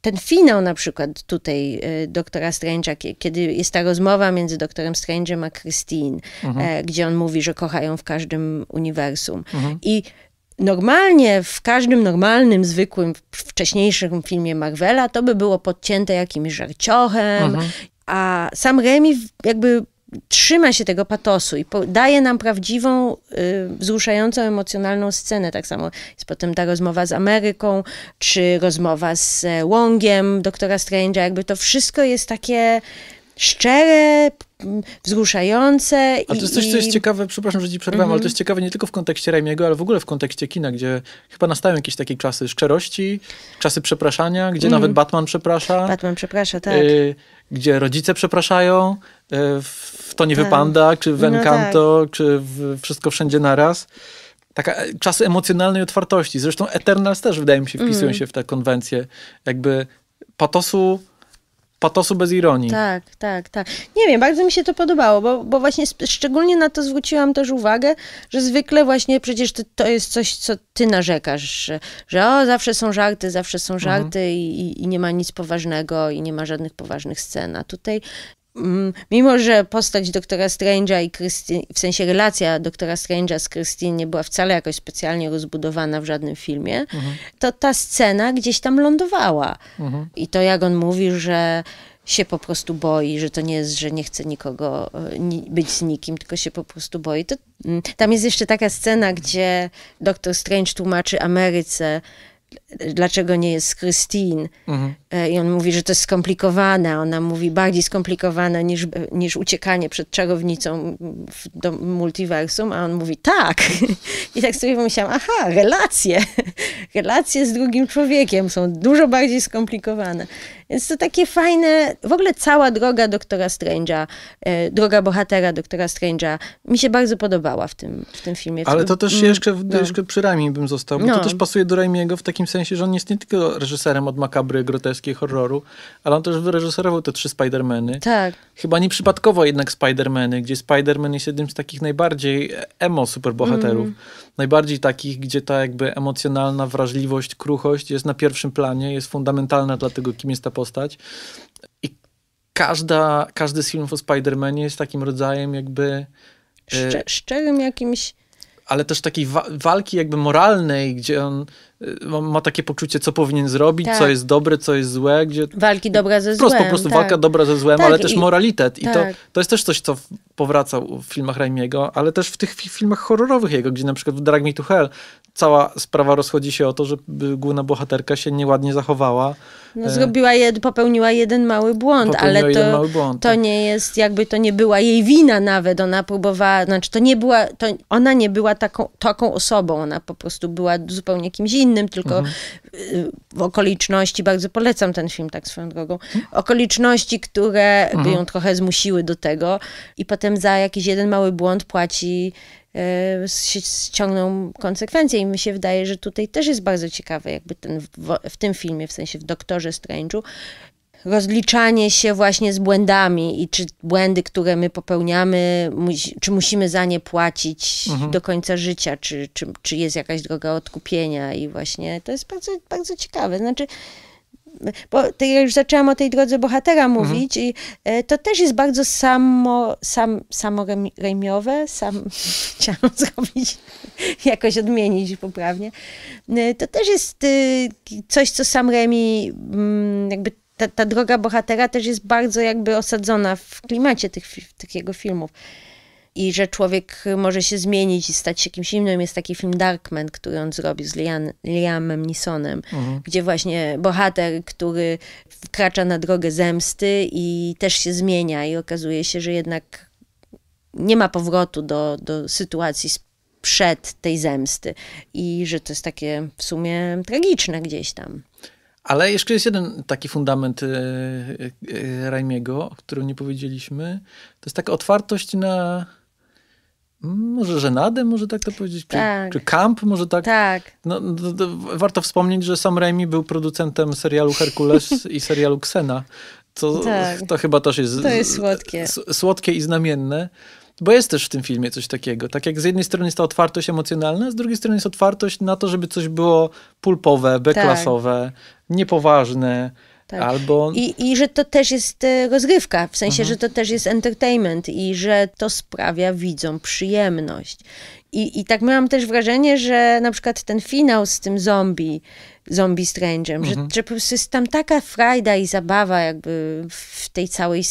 S1: ten finał na przykład tutaj y, doktora Strange'a, kiedy jest ta rozmowa między doktorem Strange'em a Christine, mhm. e, gdzie on mówi, że kochają w każdym uniwersum. Mhm. I normalnie w każdym normalnym, zwykłym, wcześniejszym filmie Marvela to by było podcięte jakimś żarciochem, mhm. a sam Remy jakby trzyma się tego patosu i daje nam prawdziwą, y, wzruszającą, emocjonalną scenę. Tak samo jest potem ta rozmowa z Ameryką, czy rozmowa z Wongiem, e, doktora Strange'a. Jakby to wszystko jest takie szczere, wzruszające. A to jest coś, co jest ciekawe,
S2: przepraszam, że ci przerwałem, mm -hmm. ale to jest mhm. ciekawe nie tylko w kontekście Remiego, ale w ogóle w kontekście kina, gdzie chyba nastają jakieś takie czasy szczerości, czasy przepraszania, gdzie mm -hmm. nawet mhm. Batman przeprasza. Batman przeprasza, tak. Y, gdzie rodzice przepraszają. Y, w w Tonie nie tak. Wypanda, czy w Encanto, no tak. czy w Wszystko Wszędzie Naraz. Taka e, czasy emocjonalnej otwartości. Zresztą Eternals też, wydaje mi się, wpisują mm. się w tę konwencję. Jakby patosu patosu bez ironii.
S1: Tak, tak, tak. Nie wiem, bardzo mi się to podobało, bo, bo właśnie szczególnie na to zwróciłam też uwagę, że zwykle właśnie przecież to, to jest coś, co ty narzekasz, że, że o, zawsze są żarty, zawsze są mhm. żarty i, i, nie ma nic poważnego i nie ma żadnych poważnych scen, a tutaj Mm, mimo że postać doktora Strange'a i Christine, w sensie relacja doktora Strange'a z Christine nie była wcale jakoś specjalnie rozbudowana w żadnym filmie, mhm. to ta scena gdzieś tam lądowała. Mhm. I to jak on mówi, że się po prostu boi, że to nie jest, że nie chce nikogo e, być z nikim, tylko się po prostu boi. To, mm, tam jest jeszcze taka scena, gdzie doktor Strange tłumaczy Ameryce, dlaczego nie jest z Christine. Mhm. E, I on mówi, że to jest skomplikowane. Ona mówi bardziej skomplikowane niż, niż uciekanie przed czarownicą w, do multiversum. A on mówi tak. I tak sobie pomyślałam, aha, relacje. Relacje z drugim człowiekiem są dużo bardziej skomplikowane. Więc to takie fajne, w ogóle cała droga doktora Strange'a, e, droga bohatera doktora Strange'a mi się bardzo podobała w tym, w tym filmie. Ale to też mm. jeszcze, no. jeszcze
S2: przy Raimi bym został, bo no. to też pasuje do Raimiego w takim sensie, że on jest nie tylko reżyserem od makabry, groteski, aktorskiej horroru, ale on też wyreżyserował te trzy Spidermany. Tak. Chyba nieprzypadkowo jednak Spidermany, gdzie Spiderman jest jednym z takich najbardziej emo superbohaterów. Mm. Najbardziej takich, gdzie ta jakby emocjonalna wrażliwość, kruchość jest na pierwszym planie, jest fundamentalna dla tego, kim jest ta postać. I każda, każdy z filmów o Spidermanie jest takim rodzajem jakby... E, Szcz szczerym jakimś ale też takiej wa walki jakby moralnej, gdzie on Y, ma takie poczucie, co powinien zrobić, tak. co jest dobre, co jest złe. Gdzie...
S1: Walki dobra ze złem. Po prostu tak. walka
S2: dobra ze złem, tak, ale też i... moralitet. I to, tak. to jest też coś, co powraca w filmach Raimiego, ale też w tych filmach horrorowych jego, gdzie na przykład w Drag Me to Hell cała sprawa rozchodzi się o to, że główna bohaterka się nieładnie zachowała. No, e, zrobiła
S1: jed, popełniła jeden mały błąd, popełniła ale to, błąd, to tak. nie jest, jakby to nie była jej wina nawet, ona próbowała, znaczy to nie była, to ona nie była taką, taką osobą, ona po prostu była zupełnie kimś innym innym, tylko mhm. Y, w okoliczności, bardzo polecam ten film tak swoją drogą, okoliczności, które mhm. by ją trochę zmusiły do tego i potem za jakiś jeden mały błąd płaci y, ściągną konsekwencje i mi się wydaje, że tutaj też jest bardzo ciekawe, jakby ten w, w tym filmie, w sensie w Doktorze Strange'u, rozliczanie się właśnie z błędami i czy błędy, które my popełniamy, czy musimy za nie płacić mhm. do końca życia, czy, czy, czy jest jakaś droga odkupienia i właśnie to jest bardzo, bardzo ciekawe. Znaczy, bo ty już zaczęłam o tej drodze bohatera mhm. mówić mhm. i e, to też jest bardzo samo, sam, samoremiowe, sam chciałam zrobić, jakoś odmienić poprawnie. E, to też jest e, coś, co sam Remi m, mm, jakby ta, ta droga bohatera też jest bardzo jakby osadzona w klimacie tych, tych jego filmów. I że człowiek może się zmienić i stać się kimś innym. Jest taki film Darkman, który on zrobił z Liamem Nisonem, mhm. gdzie właśnie bohater, który wkracza na drogę zemsty i też się zmienia i okazuje się, że jednak nie ma powrotu do, do sytuacji przed tej zemsty i że to jest takie w sumie tragiczne gdzieś tam.
S2: Ale jeszcze jest jeden taki fundament e, e, Raimiego, o którym nie powiedzieliśmy. To jest taka otwartość na może żenadę, może tak to powiedzieć, tak. czy kamp, może tak. Tak. No, no warto wspomnieć, że sam Raimi był producentem serialu Herkules i serialu Ksena. To, tak. to chyba też jest, to jest słodkie. S, słodkie i znamienne. Bo jest też w tym filmie coś takiego. Tak jak z jednej strony jest ta otwartość emocjonalna, z drugiej strony jest otwartość na to, żeby coś było pulpowe, beklasowe, tak. niepoważne. Tak. Albo... I,
S1: I że to też jest e, rozgrywka, w sensie, mhm. że to też jest entertainment i że to sprawia widzom przyjemność. I, I tak miałam też wrażenie, że na przykład ten finał z tym zombie, zombie strange'em, mhm. że, że po prostu jest tam taka frajda i zabawa jakby w tej całej,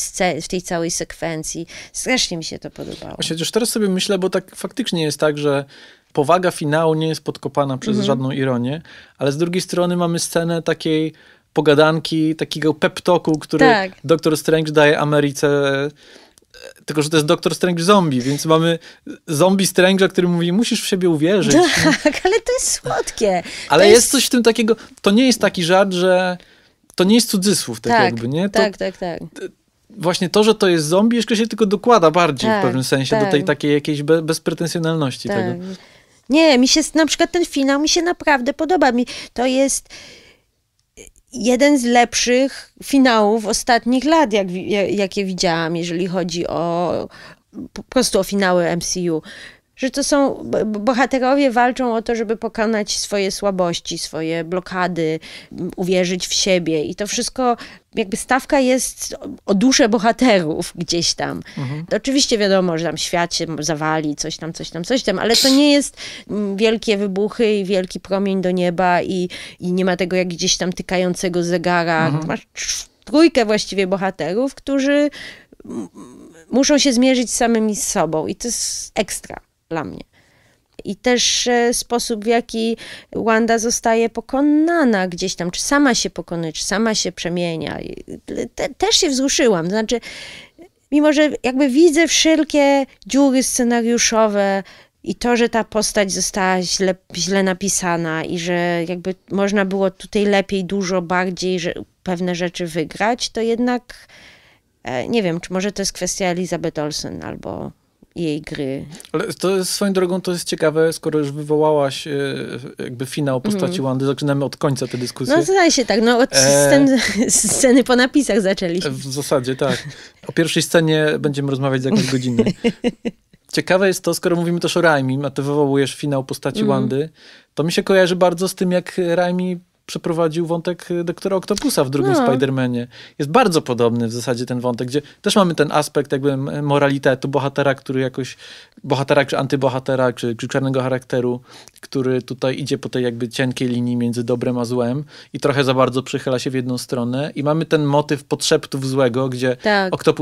S1: w tej całej sekwencji. Strasznie mi się to podobało.
S2: Właśnie już teraz sobie myślę, bo tak faktycznie jest tak, że powaga finału nie jest podkopana przez mhm. żadną ironię, ale z drugiej strony mamy scenę takiej pogadanki, takiego peptoku, który tak. doktor Strange daje Ameryce tylko, że to jest doktor Strange Zombie, więc mamy zombie Strange'a, który mówi, musisz w siebie uwierzyć.
S1: Tak, ale to jest słodkie. Ale jest... jest... coś w
S2: tym takiego, to nie jest taki żart, że to nie jest cudzysłów, tak, tak jakby, nie? To, tak, tak, tak. Właśnie to, że to jest zombie, jeszcze się tylko dokłada bardziej tak, w pewnym sensie tak. do tej takiej jakiejś be, bezpretensjonalności tak. tego.
S1: Nie, mi się, na przykład ten finał mi się naprawdę podoba. Mi, to jest jeden z lepszych finałów ostatnich lat, jak, jakie widziałam, jeżeli chodzi o po prostu o finały MCU. Że to są, bohaterowie walczą o to, żeby pokonać swoje słabości, swoje blokady, uwierzyć w siebie i to wszystko, jakby stawka jest o duszę bohaterów gdzieś tam. Mhm. Oczywiście wiadomo, że tam świat się zawali, coś tam, coś tam, coś tam, ale to nie jest mm, wielkie wybuchy i wielki promień do nieba i, i nie ma tego jak gdzieś tam tykającego zegara. Mhm. Masz trójkę właściwie bohaterów, którzy mm, muszą się zmierzyć samymi z sobą i to jest ekstra dla mnie. I też e, sposób, w jaki Wanda zostaje pokonana gdzieś tam, czy sama się pokonuje, czy sama się przemienia. Te, też się wzruszyłam. To znaczy, mimo że jakby widzę wszelkie dziury scenariuszowe, i to, że ta postać została źle, źle, napisana i że jakby można było tutaj lepiej, dużo bardziej że pewne rzeczy wygrać, to jednak e, nie wiem, czy może to jest kwestia Elizabeth Olsen albo
S2: jej gry. Ale to jest, swoją drogą to jest ciekawe, skoro już wywołałaś e, jakby finał postaci mm. Wandy, zaczynamy od końca tę dyskusję. No
S1: zdaje się tak, no od e, scen, sceny po napisach zaczęliśmy.
S2: W zasadzie tak. O pierwszej scenie będziemy rozmawiać za jakąś godzinę. Ciekawe jest to, skoro mówimy też o Raimi, a ty wywołujesz finał postaci mm. Wandy, to mi się kojarzy bardzo z tym, jak Raimi przeprowadził wątek y, doktora Oktopusa w drugim no. Spider-Manie. Jest bardzo podobny w zasadzie ten wątek, gdzie też mamy ten aspekt jakby moralitetu bohatera, który jakoś, bohatera czy antybohatera, czy, czy czarnego charakteru, który tutaj idzie po tej jakby cienkiej linii między dobrem a złem i trochę za bardzo przychyla się w jedną stronę i mamy ten motyw podszeptów złego, gdzie tak. to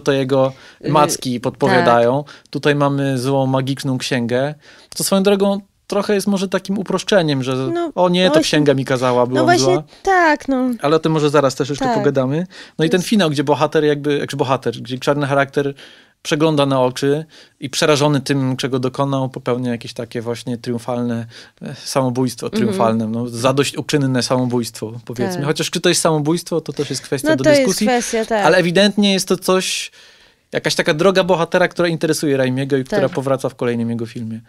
S2: to jego macki y, podpowiadają. Tak. Tutaj mamy złą magiczną księgę, co swoją drogą trochę jest może takim uproszczeniem, że no, o nie, to księga mi kazała, no byłam no właśnie, zła.
S1: tak, no.
S2: Ale o tym może zaraz też jeszcze tak. pogadamy. No i ten finał, gdzie bohater jakby, jak bohater, gdzie czarny charakter przegląda na oczy i przerażony tym, czego dokonał, popełnia jakieś takie właśnie triumfalne e, samobójstwo, mhm. triumfalne, mm -hmm. no, zadośćuczynne samobójstwo, powiedzmy. Tak. Chociaż czy to jest samobójstwo, to też jest kwestia no, do dyskusji. Kwestia, tak. Ale ewidentnie jest to coś, jakaś taka droga bohatera, która interesuje Raimiego i tak. która powraca w kolejnym jego filmie.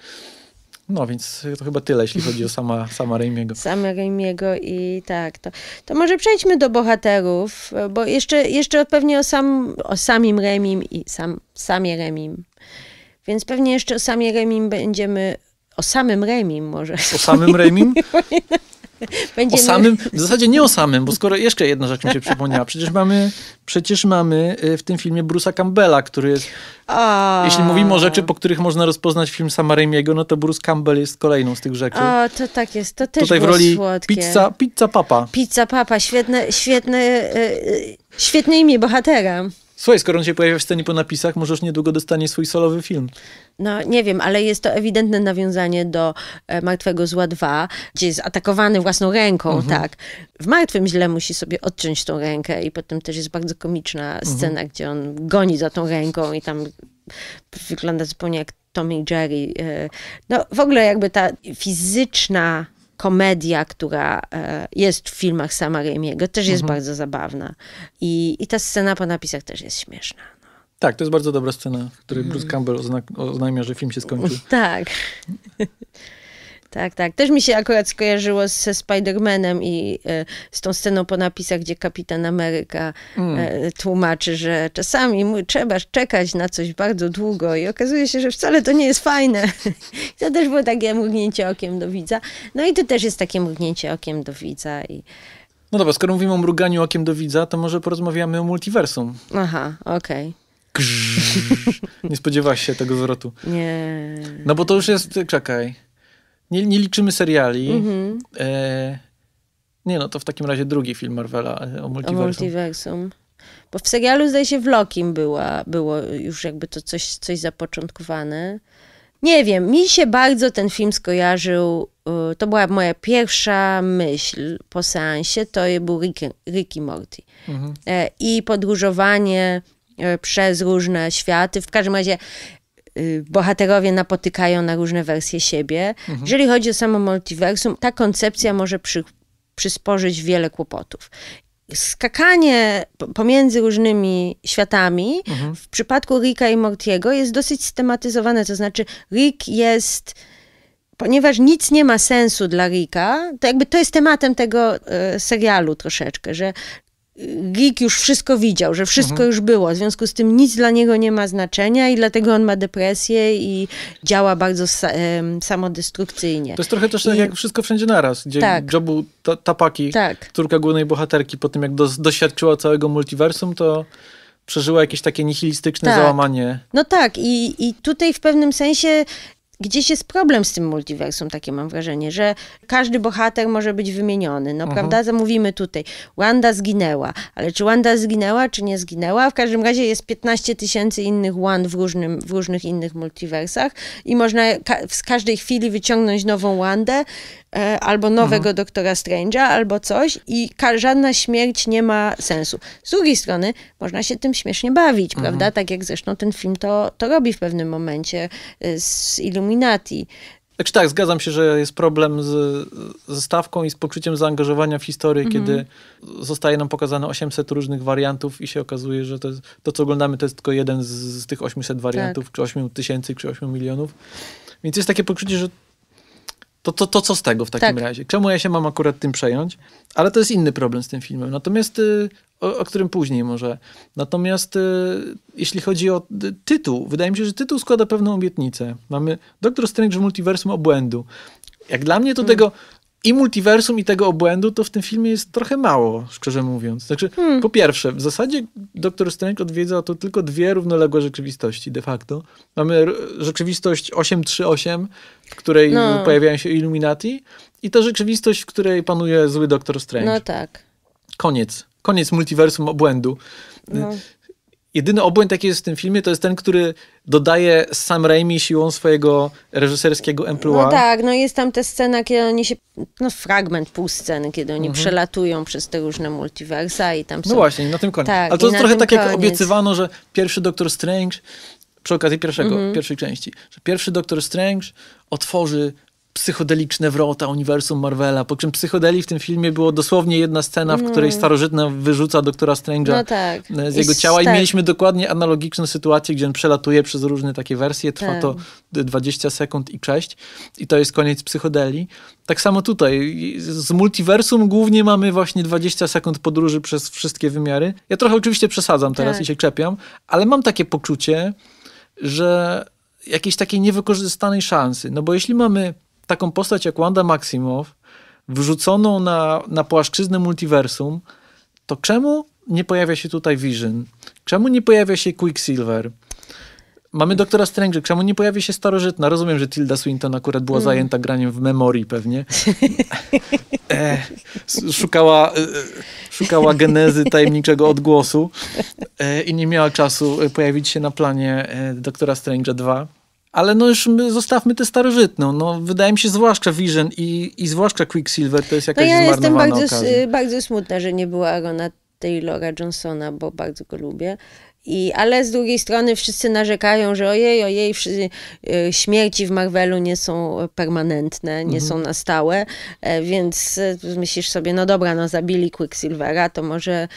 S2: No więc to chyba tyle, jeśli chodzi o sama, sama Raimiego.
S1: Sama Raimiego i tak. To, to może przejdźmy do bohaterów, bo jeszcze, jeszcze pewnie o, sam, o samim Remim i sam, samie Remim. Więc pewnie jeszcze o samie Remim będziemy o samym Remim może.
S2: O samym Remim?
S1: Będziemy... O samym,
S2: w zasadzie nie o samym, bo skoro jeszcze jedna rzecz mi się przypomniała. Przecież mamy, przecież mamy y, w tym filmie Bruce'a Campbella, który jest... Jeśli mówimy o rzeczy, po których można rozpoznać film Sama Raimiego, no to Bruce Campbell jest kolejną z tych rzeczy. O,
S1: to tak jest, to też Tutaj w roli słodkie. Pizza,
S2: pizza Papa.
S1: Pizza Papa, świetne, świetne, y, y, świetne imię bohatera.
S2: Słuchaj, skoro on się pojawia w scenie po napisach, możesz niedługo dostanie swój solowy film.
S1: No nie wiem, ale jest to ewidentne nawiązanie do e, Martwego Zła 2, gdzie jest atakowany własną ręką, mhm. tak. W Martwym Źle musi sobie odciąć tą rękę i potem też jest bardzo komiczna mhm. scena, mhm. gdzie on goni za tą ręką i tam wygląda zupełnie jak Tommy i Jerry. E, no w ogóle jakby ta fizyczna komedia, która e, jest w filmach sama jego, też jest mhm. bardzo zabawna. I, I ta scena po napisach też jest śmieszna. No.
S2: Tak, to jest bardzo dobra scena, w której mhm. Bruce Campbell oznajmia, że film się skończył.
S1: Tak. Tak, tak. Też mi się akurat skojarzyło ze Spider-Manem i e, z tą sceną po napisach, gdzie kapitan Ameryka mm. E, tłumaczy, że czasami trzeba czekać na coś bardzo długo i okazuje się, że wcale to nie jest fajne. to też było takie mrugnięcie okiem do widza. No i to też jest takie mrugnięcie okiem do widza. I,
S2: no dobra, skoro mówimy o mruganiu okiem do widza, to może porozmawiamy o multiversum.
S1: Aha, okej. Okay.
S2: Nie spodziewałaś się tego zwrotu. Nie. No bo to już jest, czekaj nie, nie liczymy seriali. Mhm. E, nie no, to w takim razie drugi film Marvela e, o multiversum. O
S1: multiversum. Bo w serialu zdaje się w Lokim była, było już jakby to coś, coś zapoczątkowane. Nie wiem, mi się bardzo ten film skojarzył. E, to była moja pierwsza myśl po seansie, to był Ricky, Ricky Morty. Mhm. E, I podróżowanie przez różne światy. W każdym razie Y, bohaterowie napotykają na różne wersje siebie. Mhm. Jeżeli chodzi o samo multiversum, ta koncepcja może przy, przysporzyć wiele kłopotów skakanie pomiędzy różnymi światami mhm. w przypadku Rika i Mortiego jest dosyć systematyzowane, To znaczy, Rick jest. Ponieważ nic nie ma sensu dla Rika, to jakby to jest tematem tego y, serialu troszeczkę, że geek już wszystko widział, że wszystko mhm. już było, w związku z tym nic dla niego nie ma znaczenia i dlatego on ma depresję i działa bardzo sa samodestrukcyjnie. To jest trochę
S2: też tak, I... tak jak wszystko wszędzie naraz, gdzie tak. Jobu Tapaki, tak. córka głównej bohaterki, po tym jak do doświadczyła całego multiversum, to przeżyła jakieś takie nihilistyczne tak. załamanie.
S1: No tak, I, i tutaj w pewnym sensie gdzieś jest problem z tym multiversum, takie mam wrażenie, że każdy bohater może być wymieniony. No, mhm. prawda, zamówimy tutaj. Wanda zginęła, ale czy Wanda zginęła, czy nie zginęła? W każdym razie jest 15 tysięcy innych Wand w, różnym, w różnych innych multiversach i można ka w każdej chwili wyciągnąć nową Wandę e, albo nowego mhm. doktora Strange'a, albo coś i żadna śmierć nie ma sensu. Z drugiej strony można się tym śmiesznie bawić, mhm. prawda? Tak jak zresztą ten film to, to robi w pewnym momencie e, z iluminacją Illuminati.
S2: Znaczy tak, zgadzam się, że jest problem z, ze stawką i z poczuciem zaangażowania w historię, mhm. kiedy zostaje nam pokazane 800 różnych wariantów i się okazuje, że to, jest, to co oglądamy, to jest tylko jeden z, z tych 800 wariantów, tak. czy 8 tysięcy, czy 8 milionów. Więc jest takie poczucie, że to, to, to co z tego w takim tak. razie? Czemu ja się mam akurat tym przejąć? Ale to jest inny problem z tym filmem. Natomiast, y, o, o którym później może. Natomiast y, jeśli chodzi o y, tytuł, wydaje mi się, że tytuł składa pewną obietnicę. Mamy Doktor Strange w multiversum obłędu. Jak dla mnie to hmm. tego i multiversum, i tego obłędu, to w tym filmie jest trochę mało, szczerze mówiąc. Także hmm. po pierwsze, w zasadzie Doktor Strange odwiedza to tylko dwie równoległe rzeczywistości de facto. Mamy rzeczywistość 838, w której no. pojawiają się Illuminati i ta rzeczywistość, w której panuje zły Doktor Strange. No tak. Koniec. Koniec multiversum obłędu. No. Jedyny obłęd, jaki jest w tym filmie, to jest ten, który dodaje Sam Raimi siłą swojego reżyserskiego emploi. No
S1: tak, no jest tam ta scena, kiedy oni się, no fragment pół sceny, kiedy oni mhm. przelatują przez te różne multiwersa i tam no są... No właśnie, na tym koniec. Tak, Ale to jest trochę tak, koniec. jak obiecywano,
S2: że pierwszy Doktor Strange, przy okazji pierwszego, mhm. pierwszej części, że pierwszy Doktor Strange otworzy psychodeliczne wrota uniwersum Marvela, po czym psychodeli w tym filmie było dosłownie jedna scena, w której mm. starożytna wyrzuca doktora Strange'a no tak. E, z jego I ciała tak. i mieliśmy dokładnie analogiczną sytuację, gdzie on przelatuje przez różne takie wersje, trwa tak. to 20 sekund i cześć i to jest koniec psychodeli. Tak samo tutaj, z multiversum głównie mamy właśnie 20 sekund podróży przez wszystkie wymiary. Ja trochę oczywiście przesadzam teraz tak. i się czepiam, ale mam takie poczucie, że jakiejś takiej niewykorzystanej szansy. No bo jeśli mamy taką postać jak Wanda Maximow, wrzuconą na, na płaszczyznę multiversum, to czemu nie pojawia się tutaj Vision? Czemu nie pojawia się Quicksilver? Mamy doktora Strange'a, czemu nie pojawia się starożytna? Rozumiem, że Tilda Swinton akurat była mm. zajęta graniem w memorii pewnie. E, szukała, e, szukała genezy tajemniczego odgłosu e, i nie miała czasu pojawić się na planie e, doktora Strange'a 2. Ale no już zostawmy tę starożytną. No, wydaje mi się, zwłaszcza Vision i, i zwłaszcza Quicksilver to jest no jakaś no ja jestem bardzo,
S1: bardzo smutna, że nie była Arona Taylora Johnsona, bo bardzo go lubię. I, ale z drugiej strony wszyscy narzekają, że ojej, ojej, y, śmierci w Marvelu nie są permanentne, nie mhm. są na stałe, e, więc y, myślisz sobie, no dobra, no zabili Quicksilvera, to może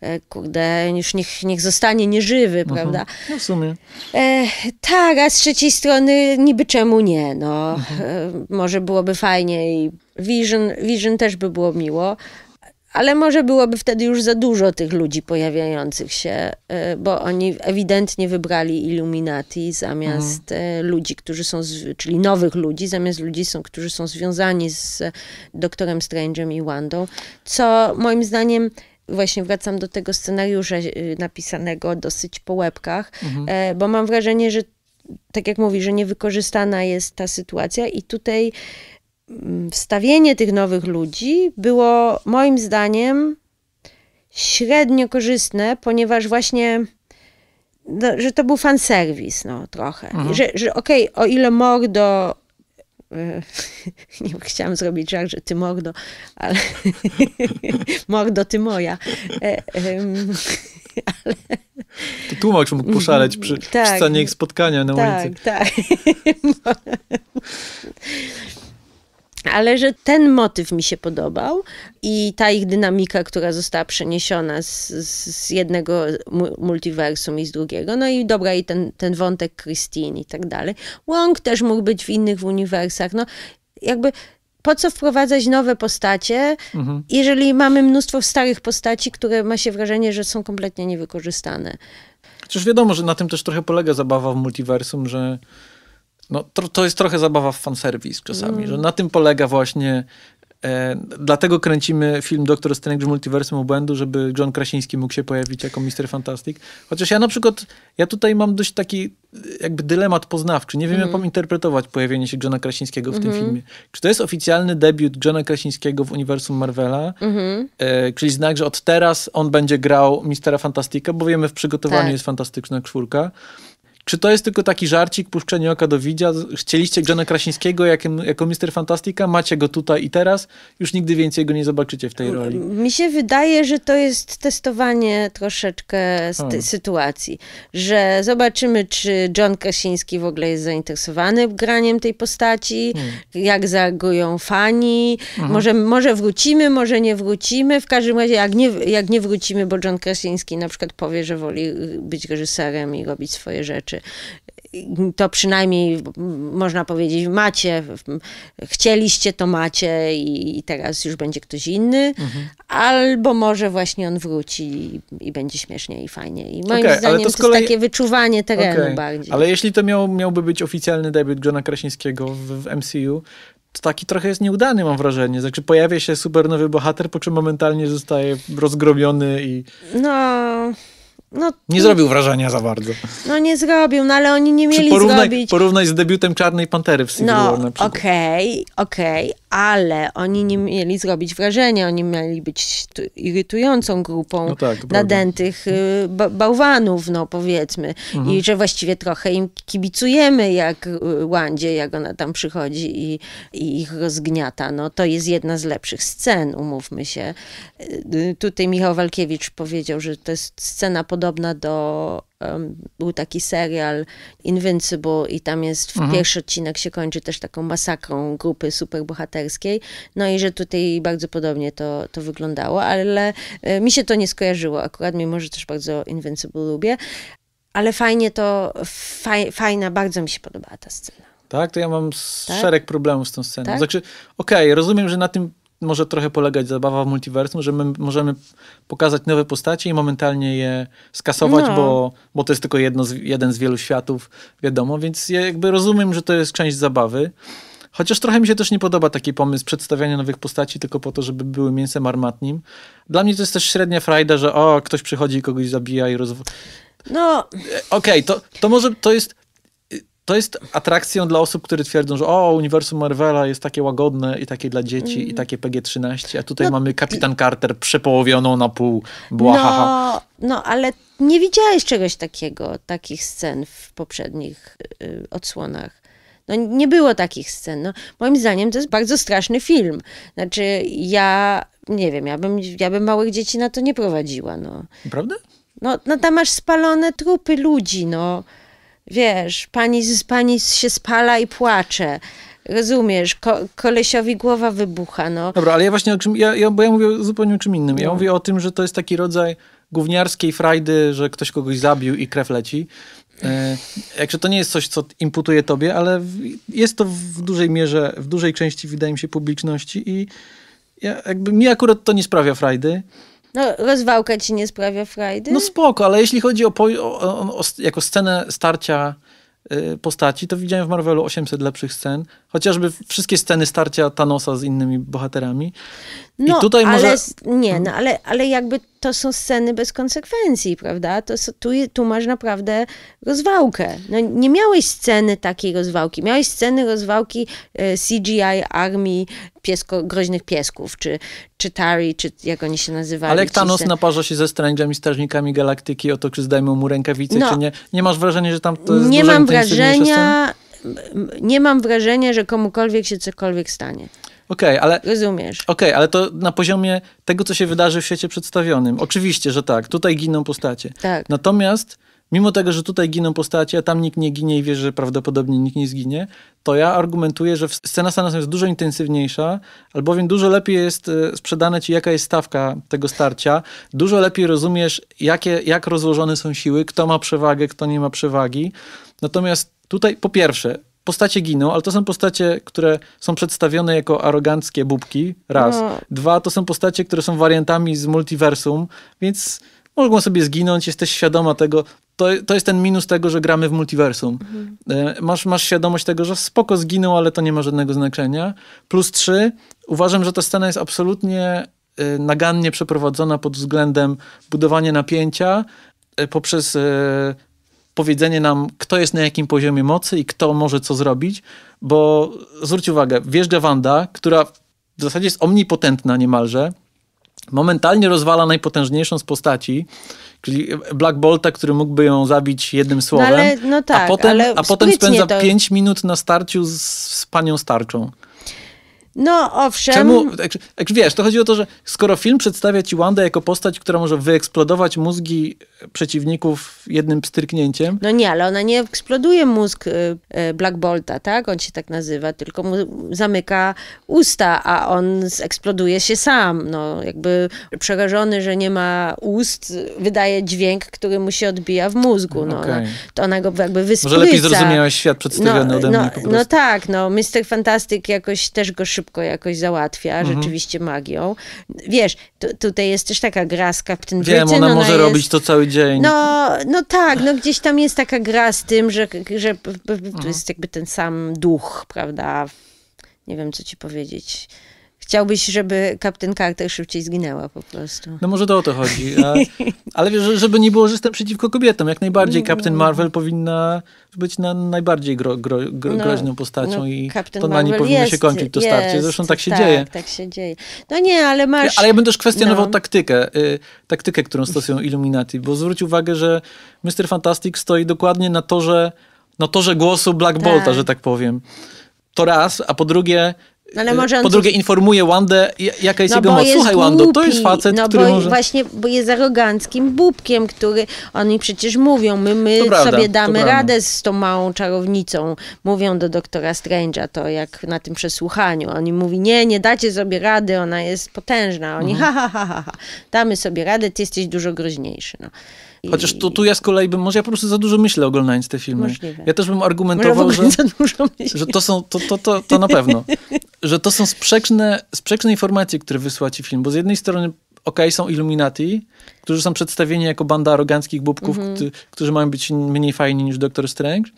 S1: e, kurde, już niech, niech zostanie nieżywy, mhm. prawda? No w sumie. E, tak, a z trzeciej strony niby czemu nie, no. Mhm. E, może byłoby fajnie i Vision, Vision też by było miło, ale może byłoby wtedy już za dużo tych ludzi pojawiających się, y, bo oni ewidentnie wybrali Illuminati zamiast mhm. Y, ludzi, którzy są, z, czyli nowych ludzi, zamiast ludzi, są, którzy są związani z doktorem Strange'em i Wandą, co moim zdaniem właśnie wracam do tego scenariusza y, napisanego dosyć po łebkach, mhm. bo mam wrażenie, że tak jak mówi, że niewykorzystana jest ta sytuacja i tutaj Mm, wstawienie tych nowych ludzi było moim zdaniem średnio korzystne, ponieważ właśnie no, że to był fanserwis, no trochę. Mhm. Że, że okej, okay, o ile Mordo e, nie chciałam zrobić żart, że ty mordo, ale mordo ty moja. E, ale... To tłumacz mógł poszaleć przy, tak, przy ich spotkania na tak, ulicy. Tak, tak ale że ten motyw mi się podobał i ta ich dynamika, która została przeniesiona z, z jednego multiversum i z drugiego, no i dobra, i ten, ten wątek Christine i tak dalej. Łąk też mógł być w innych uniwersach, no jakby po co wprowadzać nowe postacie, mhm. jeżeli mamy mnóstwo starych postaci, które ma się wrażenie, że są kompletnie niewykorzystane.
S2: Przecież wiadomo, że na tym też trochę polega zabawa w multiversum, że no, to, to jest trochę zabawa w fanserwis czasami, mm. że na tym polega właśnie E, dlatego kręcimy film Doktor Strange Multiversum Obłędu, żeby John Krasiński mógł się pojawić jako Mister Fantastic. Chociaż ja na przykład, ja tutaj mam dość taki e, jakby dylemat poznawczy. Nie wiem, mm. jak mhm. mam interpretować pojawienie się Johna Krasińskiego w mm -hmm. tym mhm. filmie. Czy to jest oficjalny debiut Johna Krasińskiego w uniwersum Marvela? Mm -hmm. e, czyli znak, że od teraz on będzie grał Mistera Fantastika, bo wiemy, w przygotowaniu tak. jest fantastyczna czwórka. Czy to jest tylko taki żarcik, puszczenie oka do widza? Chcieliście Johna Krasińskiego jako Mister Fantastika, macie go tutaj i teraz, już nigdy więcej go nie zobaczycie w tej roli.
S1: Mi się wydaje, że to jest testowanie troszeczkę hmm. sytuacji, że zobaczymy, czy John Krasiński w ogóle jest zainteresowany graniem tej postaci, hmm. jak zareagują fani, hmm. może, może wrócimy, może nie wrócimy, w każdym razie jak nie, jak nie wrócimy, bo John Krasiński na przykład powie, że woli być reżyserem i robić swoje rzeczy, rzeczy. Y, to przynajmniej można powiedzieć, macie, chcieliście, to macie i, i teraz już będzie ktoś inny, mhm. albo może właśnie on wróci
S2: i, i będzie śmiesznie i fajnie. I moim okay, zdaniem to, to kolei... jest takie
S1: wyczuwanie terenu okay. bardziej. Ale
S2: jeśli to miał, miałby być oficjalny debiut Johna Krasińskiego w, w MCU, to taki trochę jest nieudany, mam wrażenie. Znaczy pojawia się super nowy bohater, po czym momentalnie zostaje rozgromiony i...
S1: No... No, nie zrobił wrażenia za bardzo. No nie zrobił, no ale oni nie mieli porównaj, zrobić...
S2: Porównaj z debiutem Czarnej Pantery w Civil no, War na przykład.
S1: okej, okay, okej, okay, ale oni nie mieli zrobić wrażenia, oni mieli być irytującą grupą no tak, nadętych y, bałwanów, no powiedzmy. Mhm. I że właściwie trochę im kibicujemy, jak Łandzie, y, jak ona tam przychodzi i, i ich rozgniata. No to jest jedna z lepszych scen, umówmy się. Y, y tutaj Michał Walkiewicz powiedział, że to jest scena pod podobna do. Um, był taki serial Invincible, i tam jest mhm. pierwszy odcinek się kończy też taką masakrą grupy superbohaterskiej. No i że tutaj bardzo podobnie to, to wyglądało, ale e, mi się to nie skojarzyło. Akurat, mimo że też bardzo Invincible lubię, ale fajnie to, faj, fajna, bardzo mi się podobała ta scena.
S2: Tak, to ja mam tak? szereg problemów z tą sceną. Tak? Znaczy, okej, okay, rozumiem, że na tym może trochę polegać zabawa w multiversum, że my możemy pokazać nowe postacie i momentalnie je skasować, no. bo, bo to jest tylko jedno z, jeden z wielu światów, wiadomo, więc ja jakby rozumiem, że to jest część zabawy. Chociaż trochę mi się też nie podoba taki pomysł przedstawiania nowych postaci tylko po to, żeby były mięsem armatnim. Dla mnie to jest też średnia frajda, że o, ktoś przychodzi i kogoś zabija i rozwo. No. E, okej, okay, to, to może to jest to jest atrakcją dla osób, które twierdzą, że o, uniwersum Marvela jest takie łagodne i takie dla dzieci mm. i mhm. takie PG-13, a tutaj no, mamy Kapitan Carter przepołowioną na pół. no,
S1: no, ale nie widziałeś czegoś takiego, takich scen w poprzednich y, odsłonach. No, nie było takich scen. No, moim zdaniem to jest bardzo straszny film. Znaczy, ja nie wiem, ja bym, ja bym małych dzieci na to nie prowadziła. No. Prawda? No, no tam masz spalone trupy ludzi, no. Wiesz, pani, pani się spala i płacze rozumiesz, ko kolesiowi głowa wybucha. No. Dobra,
S2: ale ja właśnie, o czym, ja, ja, bo ja mówię zupełnie o czym innym. Ja no. mówię o tym, że to jest taki rodzaj gówniarskiej frajdy, że ktoś kogoś zabił i krew leci. E, jakże to nie jest coś, co imputuje tobie, ale w, jest to w dużej mierze, w dużej części, wydaje mi się, publiczności i ja, jakby mi akurat to nie sprawia frajdy.
S1: No, rozwałka ci nie sprawia frajdy? No
S2: spoko, ale jeśli chodzi o, o, o, o jako scenę starcia y, postaci, to widziałem w Marvelu 800 lepszych scen. Chociażby wszystkie sceny starcia Thanosa z innymi bohaterami. No, I tutaj ale, może...
S1: Nie, no ale, ale jakby to są sceny bez konsekwencji, prawda? To, tu, tu masz naprawdę rozwałkę. No, nie miałeś sceny takiej rozwałki. Miałeś sceny rozwałki e, CGI armii piesko, groźnych piesków, czy, czy Tari, czy jak oni się nazywali. Ale jak Thanos se... naparza
S2: się ze Strange'em i Strażnikami Galaktyki o to, czy zdajmy mu rękawicę. no, czy nie. Nie masz wrażenia, że tam to jest Nie mam wrażenia,
S1: nie mam wrażenia, że komukolwiek się cokolwiek stanie.
S2: Okej, okay, ale... Rozumiesz. Okej, okay, ale to na poziomie tego, co się wydarzy w świecie przedstawionym. Oczywiście, że tak. Tutaj giną postacie. Tak. Natomiast mimo tego, że tutaj giną postacie, a tam nikt nie ginie i wie, że prawdopodobnie nikt nie zginie, to ja argumentuję, że scena stanowiska jest dużo intensywniejsza, albowiem dużo lepiej jest e, sprzedane ci, jaka jest stawka tego starcia, dużo lepiej rozumiesz, jakie, jak rozłożone są siły, kto ma przewagę, kto nie ma przewagi. Natomiast tutaj, po pierwsze, postacie giną, ale to są postacie, które są przedstawione jako aroganckie bubki, raz. No. Dwa, to są postacie, które są wariantami z multiversum, więc mogą sobie zginąć, jesteś świadoma tego. To, to jest ten minus tego, że gramy w multiversum. Mhm. E, masz, masz świadomość tego, że spoko zginął, ale to nie ma żadnego znaczenia. Plus trzy, uważam, że ta scena jest absolutnie e, nagannie przeprowadzona pod względem budowania napięcia e, poprzez powiedzenie nam, kto jest na jakim poziomie mocy i kto może co zrobić, bo zwróć uwagę, wjeżdża Wanda, która w zasadzie jest omnipotentna niemalże, momentalnie rozwala najpotężniejszą z postaci, czyli Black Bolta, który mógłby ją zabić jednym słowem, no ale, no tak, a potem, a potem spędza to... 5 minut na starciu z, z panią starczą. No owszem. Czemu, jak, jak wiesz, to chodzi o to, że skoro film przedstawia ci Wandę jako postać, która może wyeksplodować mózgi przeciwników jednym pstryknięciem.
S1: No nie, ale ona nie eksploduje mózg y, y, Black Bolta, tak? On się tak nazywa, tylko mu zamyka usta, a on eksploduje się sam. No jakby przerażony, że nie ma ust, wydaje dźwięk, który mu się odbija w mózgu. No, okay. ona, no, to ona go jakby wyspłyca. Może lepiej zrozumiałeś świat przedstawiony no, ode no, mnie po prostu. No tak, no Mr. Fantastic jakoś też go szybko szybko jakoś załatwia, mhm. rzeczywiście magią. Wiesz, tu, tutaj jest też taka graska w tym Wiem, no ona może robić to cały dzień. No, no tak, no gdzieś tam jest taka gra z tym, że, że mhm. to jest jakby ten sam duch, prawda? Nie wiem, co ci powiedzieć chciałbyś, żeby Captain Carter szybciej zginęła po prostu.
S2: No może to o to chodzi. A, ale wiesz, żeby nie było, że jestem przeciwko kobietom. Jak najbardziej Captain no. Marvel powinna być na najbardziej gro, gro, gro, no, groźną postacią no, i Captain to na niej powinno jest, się kończyć to jest, starcie. Zresztą tak się tak, dzieje.
S1: Tak się dzieje. No nie, ale masz... Ale ja bym też kwestionował no.
S2: taktykę. Y, taktykę, którą stosują Illuminati, bo zwróć uwagę, że Mr. Fantastic stoi dokładnie na torze, na torze głosu Black Bolta, tak. że tak powiem. To raz, a po drugie ale y, może po drugie, coś... informuje Wandę, jaka jest no jego moc. Jest Słuchaj, głupi. Wando, to jest facet, no który bo może... właśnie
S1: bo jest aroganckim bubkiem, który oni przecież mówią, my, my sobie damy radę z tą małą czarownicą. Mówią do doktora Strange'a to jak na tym przesłuchaniu. Oni mówi, nie, nie dacie sobie rady, ona jest potężna. Oni, mhm. ha, ha, ha, ha, damy sobie radę, ty jesteś dużo groźniejszy. No.
S2: Chociaż tu, tu ja z kolei bym, może ja po prostu za dużo myślę oglądając te filmy. Możliwe. Ja też bym argumentował, że, że to są, to, to, to, to na pewno, że to są sprzeczne, sprzeczne informacje, które wysła ci film, bo z jednej strony okej, okay, są Illuminati, którzy są przedstawieni jako banda aroganckich bubków, mm -hmm. którzy mają być mniej fajni niż Doctor Strange,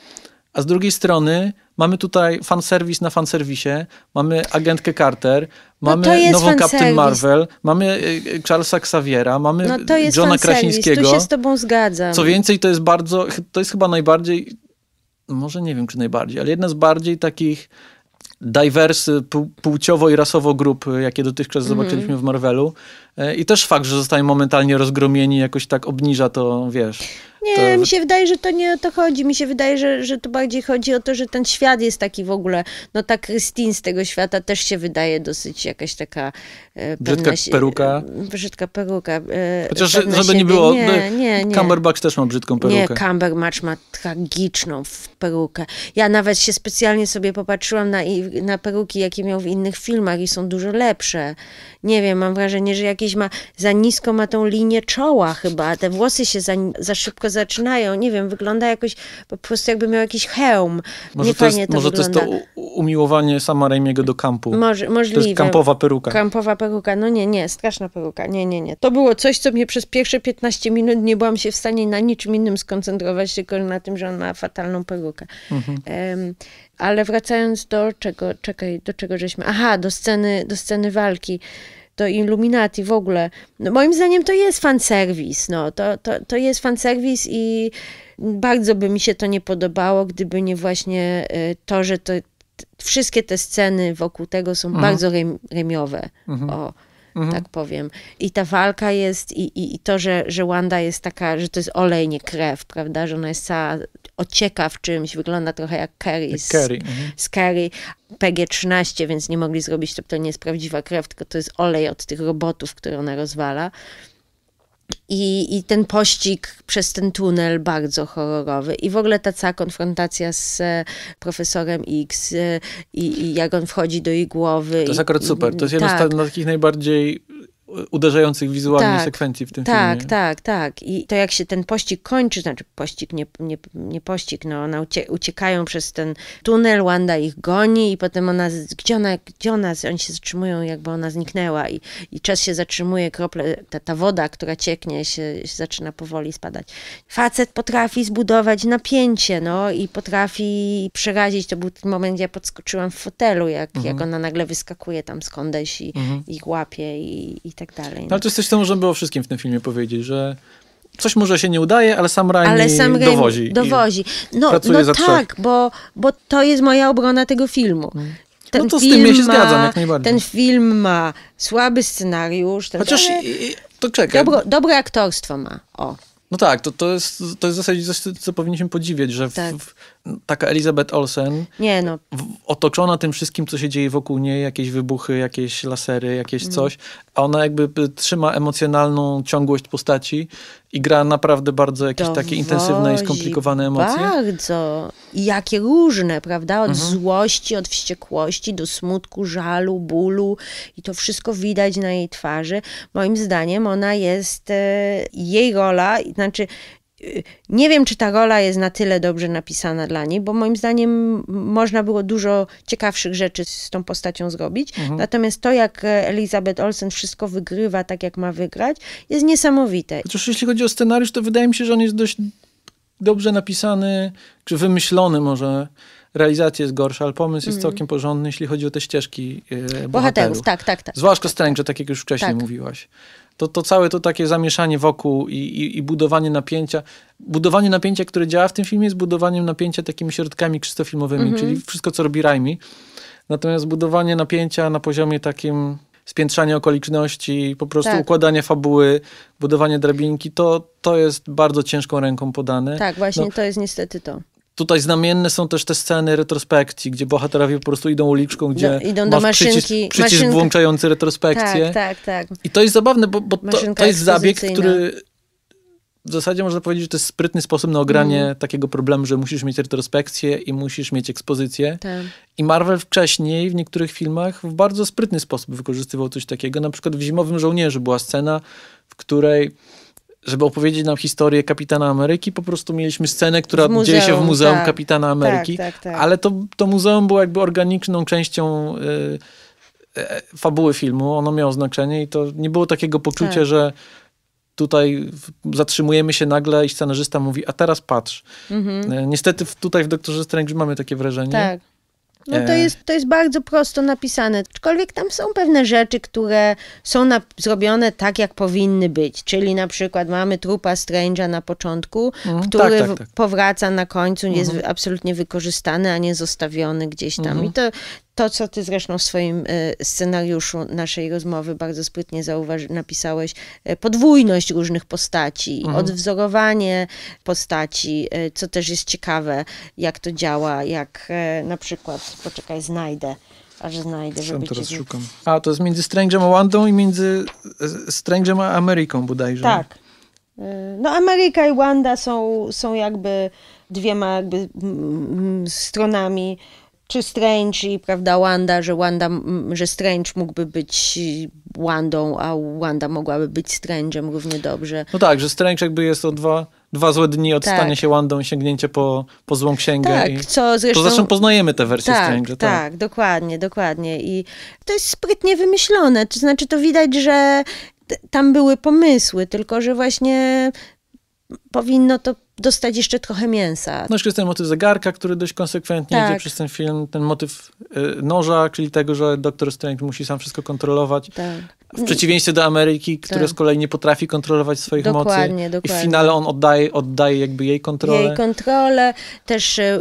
S2: a z drugiej strony mamy tutaj fanserwis na fanserwisie, mamy agentkę Carter, no mamy no nową Captain Marvel, mamy y, y, Charlesa Xaviera, mamy no to jest Johna Krasińskiego. się z
S1: tobą zgadzam. Co
S2: więcej, to jest bardzo, to jest chyba najbardziej, może nie wiem czy najbardziej, ale jedna z bardziej takich diverse płciowo i rasowo grup, jakie dotychczas mm -hmm. zobaczyliśmy w Marvelu. E, I też fakt, że zostają momentalnie rozgromieni, jakoś tak obniża to, wiesz.
S1: Nie, to... mi się wydaje, że to nie o to chodzi. Mi się wydaje, że, że to bardziej chodzi o to, że ten świat jest taki w ogóle. No ta Christine z tego świata też się wydaje dosyć jakaś taka. E, brzydka peruka. E, brzydka peruka. E, Chociaż, żeby siebie. nie było. Nie, no, nie, nie. Cumberbatch
S2: też ma brzydką perukę. Nie,
S1: Cumberbatch ma tragiczną perukę. Ja nawet się specjalnie sobie popatrzyłam na, na peruki, jakie miał w innych filmach i są dużo lepsze. Nie wiem, mam wrażenie, że jakieś jakieś ma, za nisko ma tą linię czoła chyba, te włosy się za, za szybko zaczynają, nie wiem, wygląda jakoś po prostu jakby miał jakiś hełm. Może to jest, to Może to jest to
S2: umiłowanie sama Raimiego do kampu. Może, możliwe. To jest kampowa peruka. Kampowa
S1: peruka, no nie, nie, straszna peruka, nie, nie, nie. To było coś, co mnie przez pierwsze 15 minut nie byłam się w stanie na niczym innym skoncentrować, tylko na tym, że on ma fatalną perukę. Mhm. Um, ale wracając do czego, czekaj, do czego żeśmy, aha, do sceny, do sceny walki do Illuminati w ogóle. No, moim zdaniem to jest fanserwis, no, to, to, to jest fanserwis i bardzo by mi się to nie podobało, gdyby nie właśnie y, to, że to, wszystkie te sceny wokół tego są mhm. bardzo rem, remiowe. Mhm. O, mhm. tak powiem. I ta walka jest, i, i, i, to, że, że Wanda jest taka, że to jest olej, nie krew, prawda, że ona jest cała ocieka w czymś, wygląda trochę jak Carrie z, Carrie. Mhm. z PG-13, więc nie mogli zrobić, to, to nie jest prawdziwa krew, tylko to jest olej od tych robotów, które ona rozwala. I, I ten pościg przez ten tunel bardzo horrorowy. I w ogóle ta cała konfrontacja z e, profesorem X e, i, i jak on wchodzi do jej głowy. To jest i, akurat super. To jest tak. jeden z
S2: takich najbardziej uderzających wizualnie tak, sekwencji w tym tak, filmie. Tak,
S1: tak, tak. I to jak się ten pościg kończy, znaczy pościg, nie, nie, nie pościg, no ona ucie, uciekają przez ten tunel, Wanda ich goni i potem ona, gdzie ona, gdzie ona, oni się zatrzymują, jakby ona zniknęła i, i czas się zatrzymuje, krople, ta, ta woda, która cieknie, się, się zaczyna powoli spadać. Facet potrafi zbudować napięcie, no i potrafi przerazić, to był ten moment, gdzie ja podskoczyłam w fotelu, jak, mhm. jak ona nagle wyskakuje tam skądś i mhm. ich łapie i, i tak dalej. No, ale no. to jest
S2: coś, co można było wszystkim w tym filmie powiedzieć, że coś może się nie udaje, ale sam Raimi ale sam Raimi dowozi. dowozi.
S1: No, no tak, bo, bo to jest moja obrona tego filmu. Mm. Ten no to z tym ja się zgadzam, jak najbardziej. Ten film ma słaby scenariusz. Ten Chociaż to czekaj. Dobro, dobre aktorstwo
S2: ma. O. No tak, to, to, jest, to jest w zasadzie coś, co powinniśmy podziwiać, że tak. w, taka Elizabeth Olsen, nie, no. otoczona tym wszystkim, co się dzieje wokół niej, jakieś wybuchy, jakieś lasery, jakieś mm. coś, a ona jakby y, trzyma emocjonalną ciągłość postaci i gra naprawdę bardzo jakieś takie intensywne i skomplikowane emocje.
S1: Bardzo. I jakie różne, prawda? Od mhm. złości, od wściekłości do smutku, żalu, bólu i to wszystko widać na jej twarzy. Moim zdaniem ona jest, y, jej rola, znaczy Y, nie wiem, czy ta rola jest na tyle dobrze napisana dla niej, bo moim zdaniem można było dużo ciekawszych rzeczy z tą postacią zrobić. Mhm. Natomiast to, jak e, Elizabeth Olsen wszystko wygrywa tak, jak ma wygrać, jest niesamowite. Chociaż
S2: jeśli chodzi o scenariusz, to wydaje mi się, że on jest dość dobrze napisany, czy wymyślony może realizacja jest gorsza, ale pomysł jest mm. całkiem porządny, jeśli chodzi o te ścieżki e, bohaterów. bohaterów tak, tak, tak. Zwłaszcza tak, Strange, tak jak już wcześniej tak. mówiłaś to, to całe to takie zamieszanie wokół i, i, i, budowanie napięcia. Budowanie napięcia, które działa w tym filmie, jest budowaniem napięcia takimi środkami czysto mm -hmm. czyli wszystko, co robi Raimi. Natomiast budowanie napięcia na poziomie takim spiętrzania okoliczności, po prostu tak. układanie fabuły, budowanie drabinki, to, to jest bardzo ciężką ręką podane. Tak,
S1: właśnie no, to jest niestety to.
S2: Tutaj znamienne są też te sceny retrospekcji, gdzie bohaterowie po prostu idą uliczką, no, gdzie do, idą do maszynki, przycisk, przycisk maszynka. włączający retrospekcję.
S1: Tak, tak, tak.
S2: I to jest zabawne, bo, bo to, to, jest zabieg, który w zasadzie można powiedzieć, że to jest sprytny sposób na ogranie mm. takiego problemu, że musisz mieć retrospekcję i musisz mieć ekspozycję. Tak. I Marvel wcześniej w niektórych filmach w bardzo sprytny sposób wykorzystywał coś takiego. Na przykład w Zimowym Żołnierzu była scena, w której żeby opowiedzieć nam historię Kapitana Ameryki, po prostu mieliśmy scenę, która muzeum, dzieje się w Muzeum tak, Kapitana tak, Ameryki, tak, tak, ale to, to muzeum było jakby organiczną częścią y, y, fabuły filmu, ono miało znaczenie i to nie było takiego poczucia, tak. że tutaj zatrzymujemy się nagle i scenarzysta mówi, a teraz patrz. Mhm. E, niestety tutaj w Doktorze Strange mamy takie wrażenie. Tak. No to e. jest, to jest bardzo
S1: prosto napisane, aczkolwiek tam są pewne rzeczy, które są na, zrobione tak, jak powinny być. Czyli na przykład mamy trupa Strange'a na początku,
S2: mhm. tak, który tak, tak, tak.
S1: powraca na końcu, jest mhm. absolutnie wykorzystany, a nie zostawiony gdzieś tam. Mhm. I to to, co ty zresztą w swoim e, scenariuszu naszej rozmowy bardzo sprytnie zauważ, napisałeś, e, podwójność różnych postaci, mhm. odwzorowanie postaci, e, co też jest ciekawe, jak to działa, jak na przykład, poczekaj, znajdę aż znajdę. Sam teraz szukam.
S2: A, to jest między Strange'em a Wandą i między Strange'em a Ameryką bodajże. Tak.
S1: No Ameryka i Wanda są, są jakby dwiema jakby stronami czy Strange i prawda Wanda, że Wanda, że Strange mógłby być y, Wandą, a Wanda mogłaby być Strange'em równie dobrze.
S2: No tak, że Strange jakby jest o dwa, dwa złe dni od tak. stania się Wandą i sięgnięcie po, po złą księgę. Tak, i co zresztą... To zresztą poznajemy te wersje tak, Strange'a. Tak. tak,
S1: dokładnie, dokładnie. I to jest sprytnie wymyślone, to znaczy to widać, że tam były pomysły, tylko że właśnie powinno to dostać jeszcze trochę mięsa. No
S2: jest ten motyw zegarka, który dość konsekwentnie tak. idzie przez ten film, ten motyw y, noża, czyli tego, że doktor Strange musi sam wszystko kontrolować. Tak. W przeciwieństwie do Ameryki, tak. która z kolei nie potrafi kontrolować swoich dokładnie, mocy.
S1: Dokładnie. I w finale
S2: on oddaje, oddaje jakby jej kontrolę. Jej
S1: kontrolę, też y, y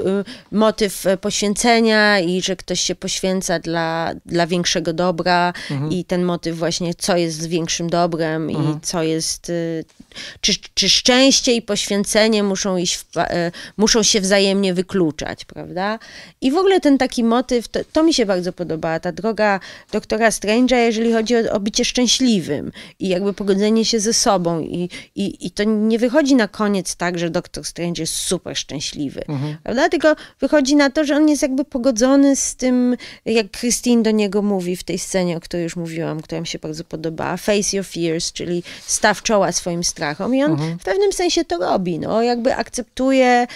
S1: motyw y, poświęcenia i że ktoś się poświęca dla, dla większego dobra mhm. i ten motyw właśnie, co jest większym dobrem mhm. i co jest... Y, czy, czy szczęście i poświęcenie muszą, iść w, y, muszą się wzajemnie wykluczać, prawda? I w ogóle ten taki motyw, to, to mi się bardzo podoba, ta droga doktora Strange'a, jeżeli chodzi o, o bycie bycie szczęśliwym i jakby pogodzenie się ze sobą. I, i, i to nie wychodzi na koniec tak, że doktor Strange jest super szczęśliwy, mhm. prawda? Tylko wychodzi na to, że on jest jakby pogodzony z tym, jak Christine do niego mówi w tej scenie, o której już mówiłam, która mi się bardzo podobała, face your fears, czyli staw czoła swoim strachom i on mhm. w pewnym sensie to robi, no, jakby akceptuje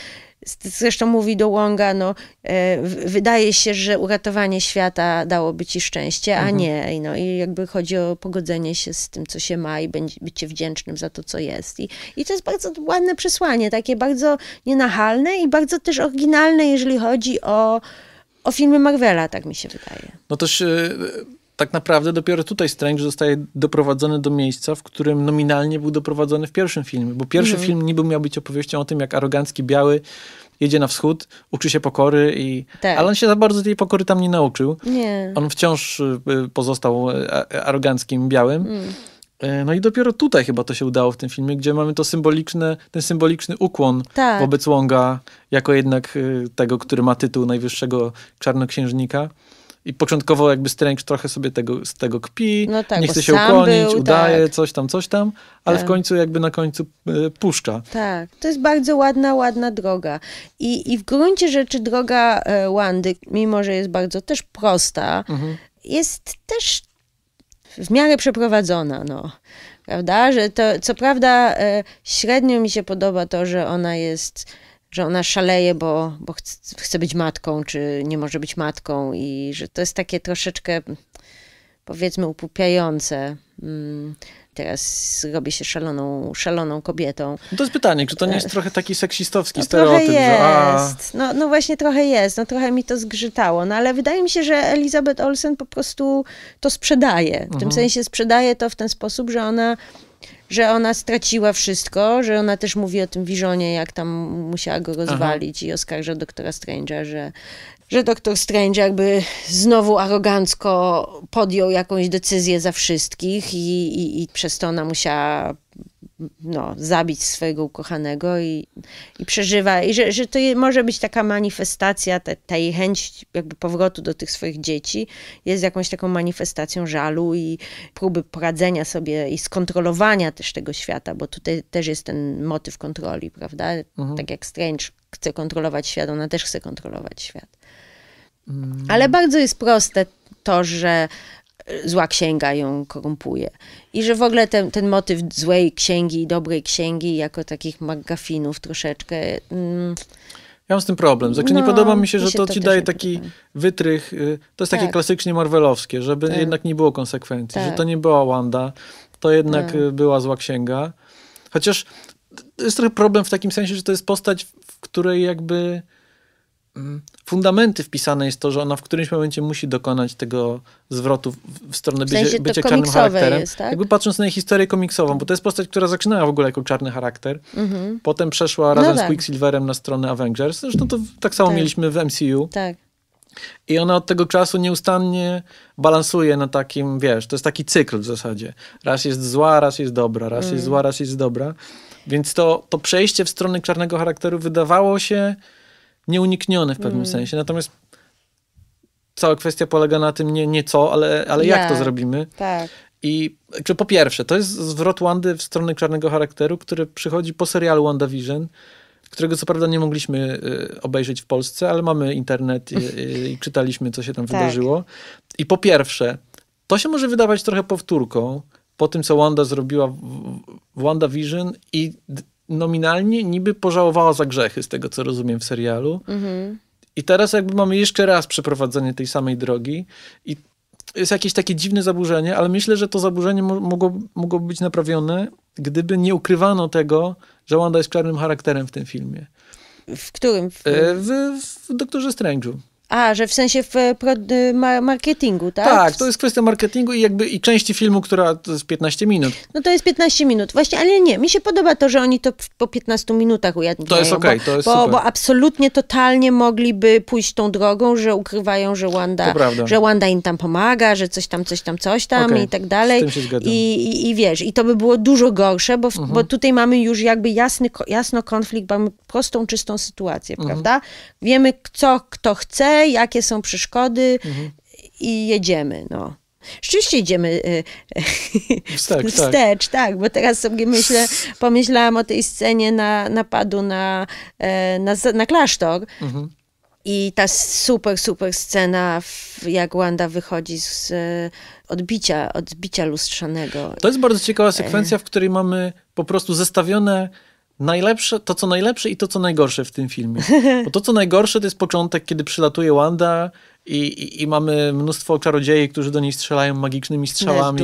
S1: Zresztą mówi do Wonga, no, e, wydaje się, że uratowanie świata dałoby ci szczęście, a mhm. nie. No, I jakby chodzi o pogodzenie się z tym, co się ma i bycie wdzięcznym za to, co jest. I, I to jest bardzo ładne przesłanie, takie bardzo nienachalne i bardzo też oryginalne, jeżeli chodzi o, o filmy Marvela, tak mi się wydaje.
S2: No też e, tak naprawdę dopiero tutaj Strange zostaje doprowadzony do miejsca, w którym nominalnie był doprowadzony w pierwszym filmie, bo pierwszy mm. film niby miał być opowieścią o tym, jak arogancki biały jedzie na wschód, uczy się pokory i... Tak. Ale on się za bardzo tej pokory tam nie nauczył. Nie. On wciąż y, y, pozostał y, aroganckim białym. Mm. No i dopiero tutaj chyba to się udało w tym filmie, gdzie mamy to symboliczne, ten symboliczny ukłon tak. wobec Łąga, jako jednak tego, który ma tytuł najwyższego czarnoksiężnika. I początkowo jakby Strange trochę sobie tego, z tego kpi, no tak, nie chce się ukłonić, był, udaje, tak. coś tam, coś tam, ale tak. w końcu jakby na końcu e, puszcza.
S1: Tak, to jest bardzo ładna, ładna droga. I, i w gruncie rzeczy droga e, Wandy, mimo że jest bardzo też prosta, mhm. jest też w miarę przeprowadzona, no. Prawda? Że to, co prawda, e, średnio mi się podoba to, że ona jest że ona szaleje, bo, bo chce być matką, czy nie może być matką, i że to jest takie troszeczkę powiedzmy upupiające. Mm, teraz robi się szaloną, szaloną
S2: kobietą. No to jest pytanie, czy to nie jest trochę taki seksistowski no, stereotyp? Trochę jest.
S1: Że, no, no właśnie trochę jest, no trochę mi to zgrzytało, no ale wydaje mi się, że Elizabeth Olsen po prostu to sprzedaje. W mhm. tym sensie sprzedaje to w ten sposób, że ona że ona straciła wszystko, że ona też mówi o tym Wiżonie, jak tam musiała go rozwalić Aha. i oskarża doktora Strange'a, że że doktor Strange jakby znowu arogancko podjął jakąś decyzję za wszystkich i, i, i przez to ona musiała no, zabić swojego ukochanego i, i przeżywa. I że, że to je, może być taka manifestacja, ta, ta, jej chęć jakby powrotu do tych swoich dzieci jest jakąś taką manifestacją żalu i próby poradzenia sobie i skontrolowania też tego świata, bo tutaj też jest ten motyw kontroli, prawda? Mhm. Tak jak Strange chce kontrolować świat, ona też chce kontrolować świat. Mm. Ale bardzo jest proste to, że zła księga ją korumpuje. I że w ogóle ten, ten motyw złej księgi i dobrej księgi jako takich magafinów troszeczkę... Mm,
S2: ja mam z tym problem. Znaczy, no, nie podoba mi się, że mi się to, to, ci daje taki podoba. wytrych. Y, to jest tak. takie klasycznie marvelowskie, żeby tak. jednak nie było konsekwencji, tak. że to nie była Wanda, to jednak tak. y, była zła księga. Chociaż jest trochę problem w takim sensie, że to jest postać, w której jakby Mm, fundamenty wpisane jest to, że ona w którymś momencie musi dokonać tego zwrotu w stronę w sensie bycie, bycia czarnym charakterem. Jest, tak? Jakby patrząc na jej historię komiksową, bo to jest postać, która zaczynała w ogóle jako czarny charakter, mhm. potem przeszła no razem tak. z Quicksilverem na stronę Avengers. Zresztą to tak samo tak. mieliśmy w MCU. Tak. I ona od tego czasu nieustannie balansuje na takim, wiesz, to jest taki cykl w zasadzie. Raz jest zła, raz jest dobra, raz mm. jest zła, raz jest dobra. Więc to, to przejście w stronę czarnego charakteru wydawało się Nieuniknione w pewnym mm. sensie. Natomiast cała kwestia polega na tym nie, nie co, ale, ale jak, jak to zrobimy. Tak. I czy po pierwsze, to jest zwrot Wandy w stronę czarnego charakteru, który przychodzi po serialu WandaVision, którego co prawda nie mogliśmy y, obejrzeć w Polsce, ale mamy internet i, czytaliśmy, co się tam tak. wydarzyło. I po pierwsze, to się może wydawać trochę powtórką po tym, co Wanda zrobiła w WandaVision i nominalnie niby pożałowała za grzechy, z tego co rozumiem w serialu. Mhm. I teraz jakby mamy jeszcze raz przeprowadzenie tej samej drogi i jest jakieś takie dziwne zaburzenie, ale myślę, że to zaburzenie mogłoby mogło, mogło być naprawione, gdyby nie ukrywano tego, że Wanda jest czarnym charakterem w tym filmie. W
S1: którym? W, e, w,
S2: w Doktorze Strange'u.
S1: A, że w sensie w e, e, marketingu, tak? Tak, to jest
S2: kwestia marketingu i jakby i części filmu, która to jest 15 minut.
S1: No to jest 15 minut, właśnie, ale nie, mi się podoba to, że oni to po 15 minutach ujawniają. To jest okej, okay, to jest bo, super. bo absolutnie, totalnie mogliby pójść tą drogą, że ukrywają, że Wanda, że Wanda im tam pomaga, że coś tam, coś tam, coś tam okay, i tak dalej. Z tym się zgadzam. I, i, I wiesz, i to by było dużo gorsze, bo, w, mhm. bo tutaj mamy już jakby jasny, jasno konflikt, mamy prostą, czystą sytuację, mhm. prawda? Wiemy, co kto chce, jakie są przeszkody mhm. i jedziemy, no. Rzeczywiście idziemy wstecz, y, y, wstecz tak. tak. bo teraz sobie myślę, pomyślałam o tej scenie na, napadu na, e, na, na klasztor. Mhm. I ta super, super scena, jak Wanda wychodzi z e, odbicia, odbicia lustrzanego. To
S2: jest bardzo ciekawa e. sekwencja, w której mamy po prostu zestawione najlepsze, to, co najlepsze i to, co najgorsze w tym filmie. Bo to, co najgorsze, to jest początek, kiedy przylatuje Wanda i, i, i mamy mnóstwo czarodziei, którzy do niej strzelają magicznymi strzałami.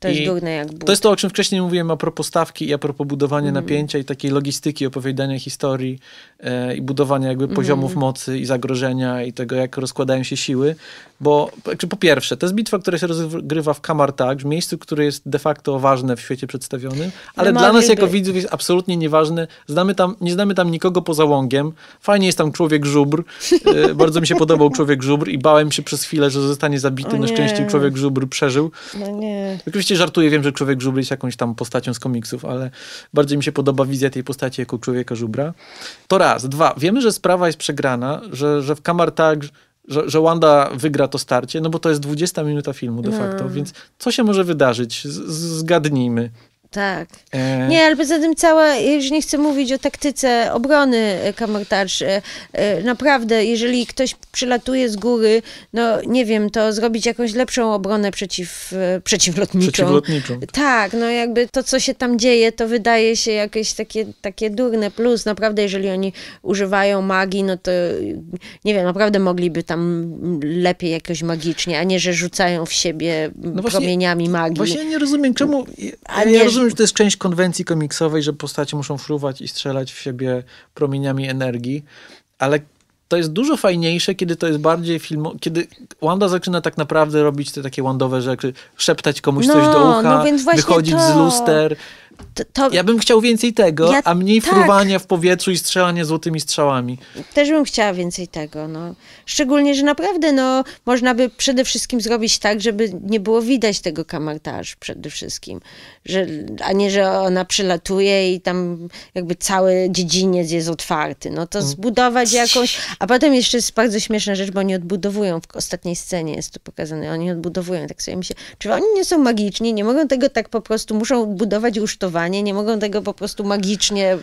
S2: To jest durne. To To jest to, o czym wcześniej mówiłem a propos stawki i a propos budowania mm. napięcia i takiej logistyki opowiadania historii. E, i budowania jakby mhm. poziomów mm. mocy i zagrożenia i tego, jak rozkładają się siły. Bo znaczy, po pierwsze, to jest bitwa, która się rozgrywa w Kamartag, w miejscu, które jest de facto ważne w świecie przedstawionym, ale dla nas jako widzów jest absolutnie nieważne. Znamy tam, nie znamy tam nikogo poza łągiem. Fajnie jest tam człowiek żubr. E, bardzo mi się podobał człowiek żubr i bałem się przez chwilę, że zostanie zabity. na szczęście człowiek żubr przeżył. No nie. Oczywiście żartuję, wiem, że człowiek żubr jest jakąś tam postacią z komiksów, ale bardziej mi się podoba wizja tej postaci jako człowieka żubra. To raz raz. Dwa, wiemy, że sprawa jest przegrana, że, że w Kamar tak, że, że Wanda wygra to starcie, no bo to jest 20 minuta filmu de no. facto, no. więc co się może wydarzyć? Z, zgadnijmy. Tak. E. Nie,
S1: ale poza tym cała, już nie chcę mówić o taktyce obrony e, Kamertarz. E, naprawdę, jeżeli ktoś przylatuje z góry, no nie wiem, to zrobić jakąś lepszą obronę przeciw, przeciwlotniczą. przeciwlotniczą. Tak, no jakby to, co się tam dzieje, to wydaje się jakieś takie, takie durne. Plus naprawdę, jeżeli oni używają magii, no to nie wiem, naprawdę mogliby tam lepiej jakoś magicznie, a nie, że rzucają w siebie no właśnie, promieniami magii. Właśnie nie
S2: rozumiem, czemu... A nie, ja rozumiem, rozumiem, że to jest część konwencji komiksowej, że postacie muszą fruwać i strzelać w siebie promieniami energii, ale to jest dużo fajniejsze, kiedy to jest bardziej film, Kiedy Wanda zaczyna tak naprawdę robić te takie Wandowe rzeczy, szeptać komuś no, coś do no ucha, no wychodzić to. z luster. To, to... Ja bym chciał więcej tego, ja... a mniej tak. fruwania w powietrzu i strzelania złotymi strzałami.
S1: Też bym chciała więcej tego. No. Szczególnie, że naprawdę no, można by przede wszystkim zrobić tak, żeby nie było widać tego kamartaż przede wszystkim że, a nie, że ona przylatuje i tam jakby cały dziedziniec jest otwarty. No to mm. zbudować jakąś, a potem jeszcze jest bardzo śmieszna rzecz, bo oni odbudowują, w ostatniej scenie jest to pokazane, oni odbudowują, tak sobie myślę, czy oni nie są magiczni, nie mogą tego tak po prostu, muszą budować usztowanie, nie mogą tego po prostu magicznie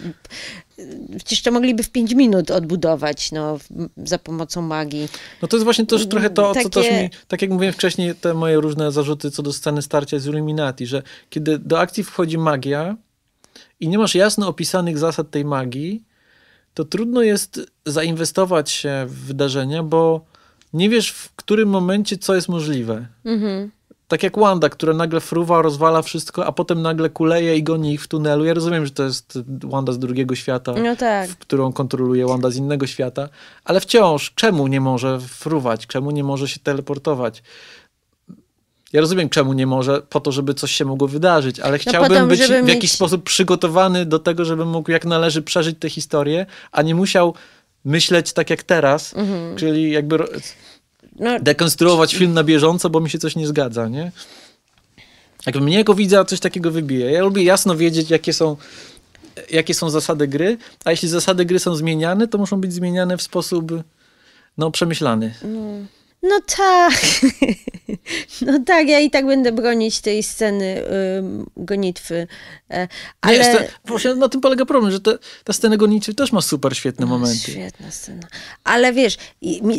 S1: jeszcze mogliby w 5 minut odbudować no, za pomocą
S2: magii. No to jest właśnie też trochę to, Takie... co też mi, tak jak mówiłem wcześniej, te moje różne zarzuty co do sceny starcia z Illuminati, że kiedy do akcji wchodzi magia i nie masz jasno opisanych zasad tej magii, to trudno jest zainwestować się w wydarzenia, bo nie wiesz w którym momencie co jest możliwe. Mhm tak jak Wanda, która nagle fruwa, rozwala wszystko, a potem nagle kuleje i goni ich w tunelu. Ja rozumiem, że to jest Wanda z drugiego świata, no tak. w, którą kontroluje Wanda z innego świata, ale wciąż czemu nie może fruwać, czemu nie może się teleportować? Ja rozumiem, czemu nie może, po to, żeby coś się mogło wydarzyć, ale no chciałbym potem, być w mieć... jakiś sposób przygotowany do tego, żebym mógł jak należy przeżyć tę historię, a nie musiał myśleć tak jak teraz, mhm. czyli jakby no... dekonstruować film na bieżąco, bo mi się coś nie zgadza, nie? Jak mnie jako widza coś takiego wybije. Ja lubię jasno wiedzieć, jakie są, jakie są zasady gry, a jeśli zasady gry są zmieniane, to muszą być zmieniane w sposób no, przemyślany. No.
S1: No tak. No tak, ja i tak będę bronić tej sceny y, gonitwy
S2: E, ale... Nie, to,
S1: właśnie na tym polega
S2: problem, że te, ta scena goniczy też ma super świetne no, momenty.
S1: Świetna scena. Ale wiesz,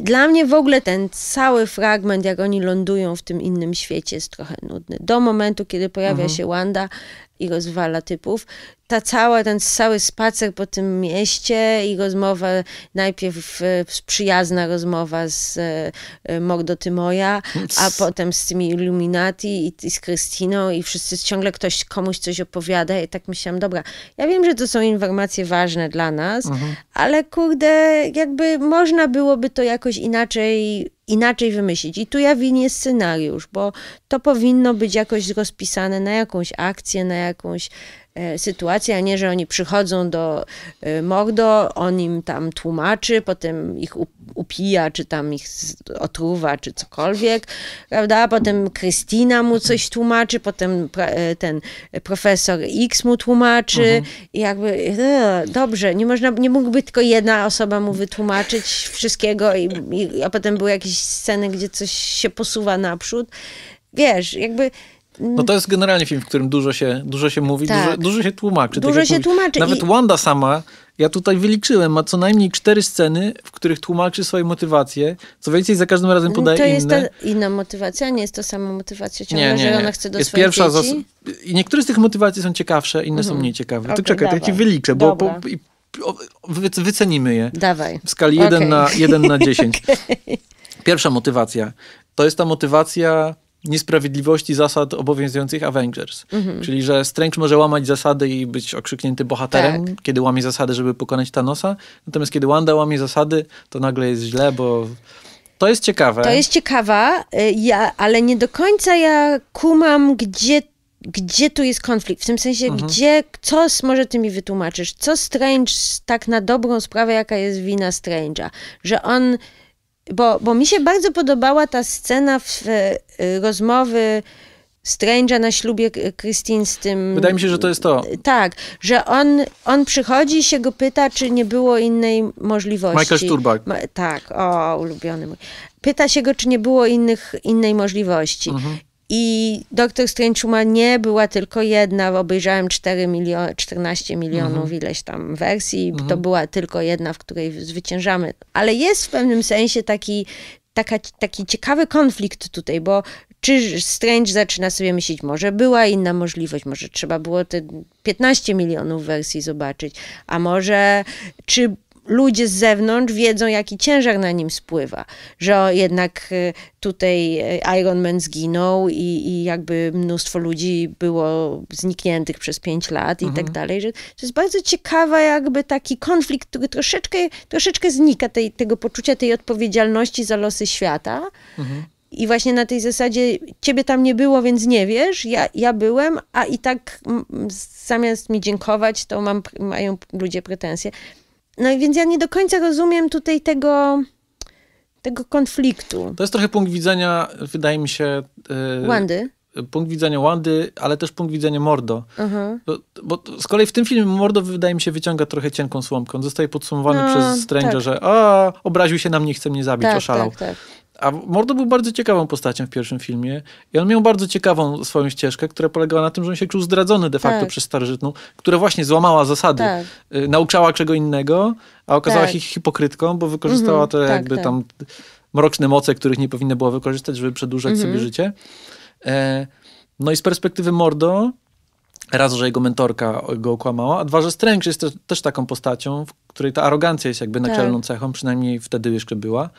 S1: dla mnie w ogóle ten cały fragment, jak oni lądują w tym innym świecie jest trochę nudny. Do momentu, kiedy pojawia mhm. się Wanda i rozwala typów, ta cała, ten cały spacer po tym mieście i rozmowa, najpierw przyjazna rozmowa z e, e, Mordo Tymoja, a potem z tymi Illuminati i, i z Krystyną i wszyscy ciągle ktoś komuś coś opowiada opowiada i tak myślałam, dobra, ja wiem, że to są informacje ważne dla nas, mhm. ale kurde, jakby można byłoby to jakoś inaczej inaczej wymyślić. I tu ja winię scenariusz, bo to powinno być jakoś rozpisane na jakąś akcję, na jakąś e, sytuację, a nie, że oni przychodzą do e, Mordo, on im tam tłumaczy, potem ich upija, czy tam ich otruwa, czy cokolwiek, prawda? Potem Krystyna mu coś tłumaczy, potem pra, e, ten profesor X mu tłumaczy mhm. i jakby e, dobrze, nie można, nie mógłby tylko jedna osoba mu wytłumaczyć wszystkiego i, i a potem był jakiś jakieś sceny, gdzie coś się posuwa naprzód. Wiesz, jakby
S2: no to jest generalnie film, w którym dużo się, dużo się mówi, tak. dużo, dużo, się tłumaczy. Tak dużo tak się mówisz. tłumaczy. Nawet I... Wanda sama, ja tutaj wyliczyłem, ma co najmniej cztery sceny, w których tłumaczy swoje motywacje. Co więcej, za każdym razem no podaje inne. To jest
S1: ta inna motywacja, nie jest to sama motywacja ciągle, nie, nie, nie. że ona chce do jest swoich pierwsza dzieci.
S2: Zas... I niektóre z tych motywacji są ciekawsze, inne mhm. są mniej ciekawe. Okay, to czekaj, dawaj. to ja ci wyliczę, bo po, wycenimy je. Dawaj. W skali okay. 1, na, 1 na 10. okay. Pierwsza motywacja to jest ta motywacja niesprawiedliwości zasad obowiązujących Avengers. Mhm. Czyli, że Strange może łamać zasady i być okrzyknięty bohaterem, tak. kiedy łamie zasady, żeby pokonać Thanosa. Natomiast kiedy Wanda łamie zasady, to nagle jest źle, bo... To jest ciekawe. To jest
S1: ciekawa, y, ja, ale nie do końca ja kumam, gdzie gdzie tu jest konflikt, w tym sensie, mhm. gdzie, co może ty mi wytłumaczysz, co Strange, tak na dobrą sprawę, jaka jest wina Strange'a, że on bo, bo mi się bardzo podobała ta scena w, e, rozmowy Strange'a na ślubie Christine z tym... Wydaje mi się, że to jest to. Tak, że on, on przychodzi i się go pyta, czy nie było innej możliwości. Michael Sturbach. Ma, tak, o, ulubiony mój. Pyta się go, czy nie było innych, innej możliwości. Mhm. I Doktor Strange'uma nie była tylko jedna, obejrzałem 4 miliony, 14 milionów mhm. ileś tam wersji, mhm. to była tylko jedna, w której zwyciężamy. Ale jest w pewnym sensie taki, taka, taki ciekawy konflikt tutaj, bo czy Strange zaczyna sobie myśleć, może była inna możliwość, może trzeba było te 15 milionów wersji zobaczyć, a może czy ludzie z zewnątrz wiedzą, jaki ciężar na nim spływa, że jednak y, tutaj y, Iron Man zginął i, i jakby mnóstwo ludzi było znikniętych przez pięć lat i tak mhm. tak dalej, że to jest bardzo ciekawa jakby taki konflikt, który troszeczkę, troszeczkę znika tej, tego poczucia tej odpowiedzialności za losy świata, mhm. I właśnie na tej zasadzie ciebie tam nie było, więc nie wiesz, ja, ja byłem, a i tak mm, zamiast mi dziękować, to mam, mają ludzie pretensje. No więc ja nie do końca rozumiem tutaj tego, tego konfliktu.
S2: To jest trochę punkt widzenia, wydaje mi się... Yy, Wandy? Punkt widzenia Wandy, ale też punkt widzenia Mordo. Uh -huh. bo, bo, z kolei w tym filmie Mordo, wydaje mi się, wyciąga trochę cienką słomkę. On zostaje podsumowany no, przez Stranger, tak. że a, obraził się na mnie, chce mnie zabić, tak, oszalał. Tak, tak. A Mordo był bardzo ciekawą postacią w pierwszym filmie i on miał bardzo ciekawą swoją ścieżkę, która polegała na tym, że on się czuł zdradzony de facto tak. przez starożytną, która właśnie złamała zasady, tak. Y, nauczała czego innego, a okazała tak. się hipokrytką, bo wykorzystała mhm, te tak, jakby tak. tam mroczne moce, których nie powinna była wykorzystać, żeby przedłużać mhm. sobie życie. E, no i z perspektywy Mordo, raz, że jego mentorka go okłamała, a dwa, że Strange jest też, taką postacią, w której ta arogancja jest jakby naczelną tak. cechą, przynajmniej wtedy jeszcze była.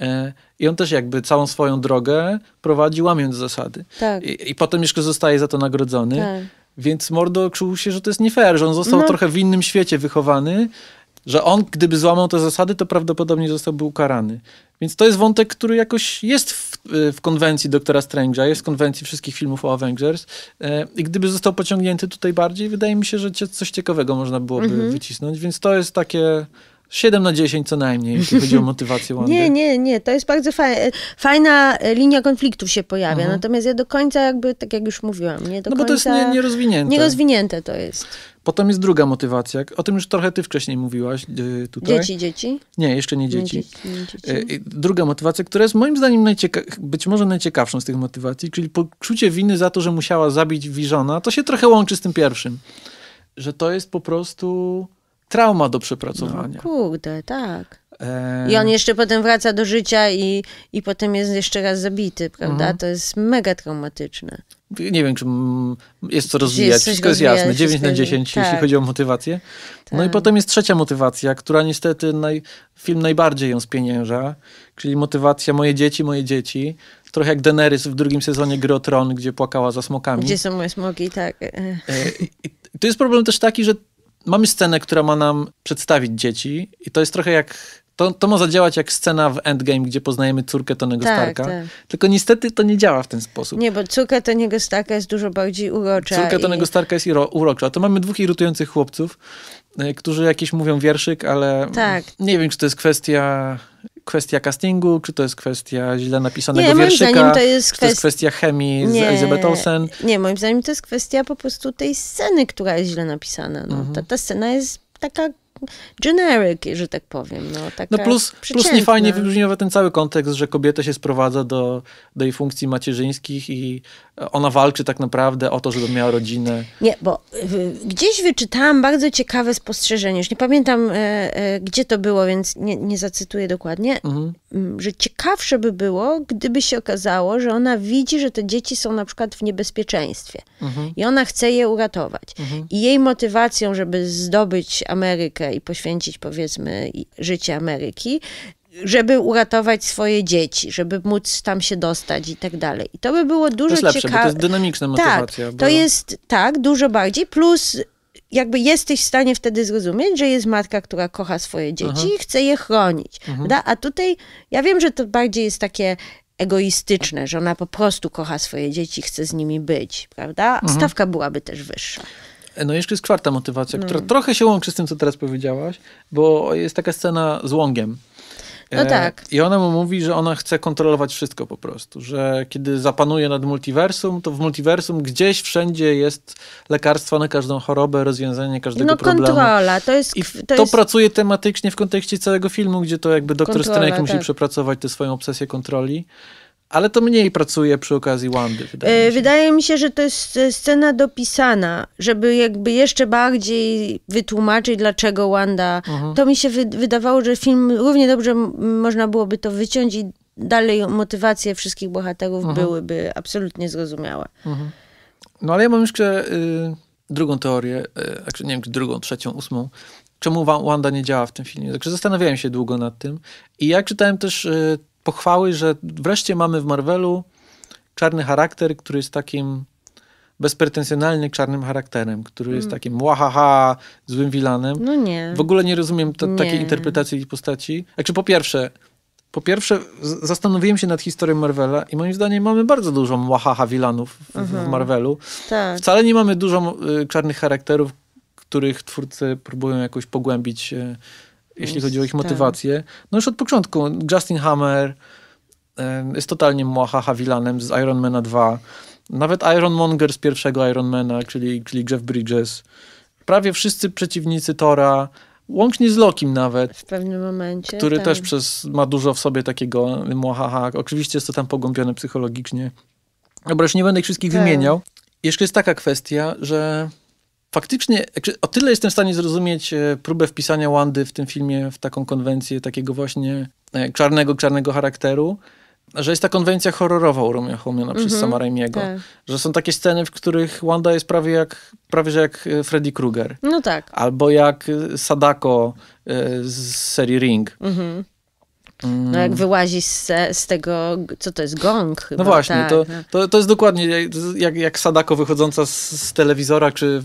S2: E, I on też jakby całą swoją drogę prowadzi łamiąc zasady. Tak. I, I, potem jeszcze zostaje za to nagrodzony. Tak. Więc Mordo czuł się, że to jest nie fair, że on został no. trochę w innym świecie wychowany, że on gdyby złamał te zasady, to prawdopodobnie zostałby ukarany. Więc to jest wątek, który jakoś jest w, e, w konwencji Doktora Strange'a, jest w konwencji wszystkich filmów o Avengers. E, I gdyby został pociągnięty tutaj bardziej, wydaje mi się, że coś ciekawego można byłoby mhm. wycisnąć. Więc to jest takie 7 na 10 co najmniej, jeśli chodzi o motywację Wandy. Nie,
S1: nie, nie. To jest bardzo fajne. fajna e, linia konfliktów się pojawia. Mhm. Natomiast ja do końca jakby, tak jak już mówiłam, nie do końca. No bo to jest nie, nierozwinięte. Nierozwinięte to jest.
S2: Potem jest druga motywacja. O tym już trochę ty wcześniej mówiłaś e, tutaj. Dzieci, dzieci? Nie, jeszcze nie dzieci. Nie dzieci, nie dzieci. E, druga motywacja, która jest moim zdaniem najcieka- być może najciekawszą z tych motywacji, czyli poczucie winy za to, że musiała zabić Wiżona, to się trochę łączy z tym pierwszym. Że to jest po prostu trauma do przepracowania. No,
S1: kurde, tak.
S2: E... I on jeszcze
S1: potem wraca do życia i, i potem jest jeszcze raz zabity, prawda? Mhm. To jest mega traumatyczne.
S2: Nie wiem, czy jest co rozwijać. Jest Wszystko rozwijać, jest jasne. 9 na 10, tak. jeśli chodzi o motywację. Tak. No i tak. potem jest trzecia motywacja, która niestety naj, film najbardziej ją spienięża, czyli motywacja Moje dzieci, moje dzieci. Trochę jak Daenerys w drugim sezonie Gry Tron, gdzie płakała za smokami. Gdzie
S1: są moje smoki, tak. E,
S2: to jest problem też taki, że mamy scenę, która ma nam przedstawić dzieci i to jest trochę jak to, to ma zadziałać jak scena w Endgame, gdzie poznajemy córkę Tonego tak, Starka. Tak. Tylko niestety to nie działa w ten sposób.
S1: Nie, bo córka Tonego Starka jest dużo bardziej urocza. Córka i... Tonego
S2: Starka jest urocza. To mamy dwóch irytujących chłopców, y, którzy jakieś mówią wierszyk, ale tak. nie wiem, czy to jest kwestia kwestia castingu, czy to jest kwestia źle napisanego nie, wierszyka, moim zdaniem to jest, to jest kwestia chemii nie, z Elizabeth Olsen?
S1: Nie, moim zdaniem to jest kwestia po prostu tej sceny, która jest źle napisana. No, mhm. ta, ta scena jest taka generic, że tak powiem. No, taka no plus, plus niefajnie
S2: wybrzmiewa ten cały kontekst, że kobieta się sprowadza do, do jej funkcji macierzyńskich i ona walczy tak naprawdę o to, żeby miała rodzinę.
S1: Nie, bo y, y, gdzieś wyczytałam bardzo ciekawe spostrzeżenie, już nie pamiętam, e, e, gdzie to było, więc nie, nie zacytuję dokładnie, mhm. Mm, że ciekawsze by było, gdyby się okazało, że ona widzi, że te dzieci są na przykład w niebezpieczeństwie mhm. i ona chce je uratować. Mhm. I jej motywacją, żeby zdobyć Amerykę i poświęcić powiedzmy życie Ameryki, żeby uratować swoje dzieci, żeby móc tam się dostać i tak dalej. I to by było dużo ciekawsze. To jest to jest
S2: dynamiczna tak, motywacja. Tak, bo... to jest,
S1: tak, dużo bardziej, plus jakby jesteś w stanie wtedy zrozumieć, że jest matka, która kocha swoje dzieci Aha. Mhm. i chce je chronić. Mhm. Prawda? A tutaj ja wiem, że to bardziej jest takie egoistyczne, że ona po prostu kocha swoje dzieci, chce z nimi być, prawda? Mhm. stawka byłaby też wyższa.
S2: E, no jeszcze jest czwarta motywacja, która no. trochę się łączy z tym, co teraz powiedziałaś, bo jest taka scena z Łągiem. No e, tak. I ona mu mówi, że ona chce kontrolować wszystko po prostu, że kiedy zapanuje nad multiversum, to w multiversum gdzieś wszędzie jest lekarstwo na każdą chorobę, rozwiązanie każdego no, problemu. No kontrola,
S1: to jest... I to, to jest... pracuje
S2: tematycznie w kontekście całego filmu, gdzie to jakby doktor Kontrola, musi tak. przepracować tę swoją obsesję kontroli ale to mniej pracuje przy okazji Wandy.
S1: Wydaje, e, wydaje mi się, że to jest e, scena dopisana, żeby jakby jeszcze bardziej wytłumaczyć, dlaczego Wanda. Mhm. To mi się wy wydawało, że film równie dobrze można byłoby to wyciąć i dalej motywacje wszystkich bohaterów mhm. byłyby absolutnie zrozumiałe. Mhm.
S2: No ale ja mam jeszcze y, drugą teorię, y, nie wiem, drugą, trzecią, ósmą, czemu Wanda nie działa w tym filmie. Także zastanawiałem się długo nad tym. I ja czytałem też y, pochwały, że wreszcie mamy w Marvelu czarny charakter, który jest takim bezpretensjonalnie czarnym charakterem, który mm. jest takim łahaha, złym wilanem. No nie. W ogóle nie rozumiem nie. takiej interpretacji tej postaci. Znaczy po pierwsze, po pierwsze zastanowiłem się nad historią Marvela i moim zdaniem mamy bardzo dużo łahaha wilanów w, mhm. w Marvelu. Tak. Wcale nie mamy dużo y, czarnych charakterów, których twórcy próbują jakoś pogłębić y, jeśli chodzi o ich motywację. No już od początku Justin Hammer jest totalnie młacha Havilanem z Ironmana 2. Nawet Ironmonger z pierwszego Ironmana, czyli, czyli Jeff Bridges. Prawie wszyscy przeciwnicy Tora, łącznie z Lokim nawet. W
S1: pewnym momencie. Który tak. też
S2: przez, ma dużo w sobie takiego młachaha. Oczywiście jest to tam pogłębione psychologicznie. Dobra, już nie będę ich wszystkich tak. wymieniał. Jeszcze jest taka kwestia, że faktycznie o tyle jestem w stanie zrozumieć e, próbę wpisania Wandy w tym filmie w taką konwencję takiego właśnie e, czarnego, czarnego charakteru, że jest ta konwencja horrorowa uruchomiona mm przez mhm. Samara i Tak. Że są takie sceny, w których Wanda jest prawie jak, prawie że jak e, Freddy Krueger. No tak. Albo jak Sadako z serii Ring. Mhm. Mm. No jak
S1: wyłazi z, z, tego, co to jest, gong chyba. No właśnie, tak. to, no.
S2: to, to jest dokładnie jak, jak Sadako wychodząca z, z telewizora, czy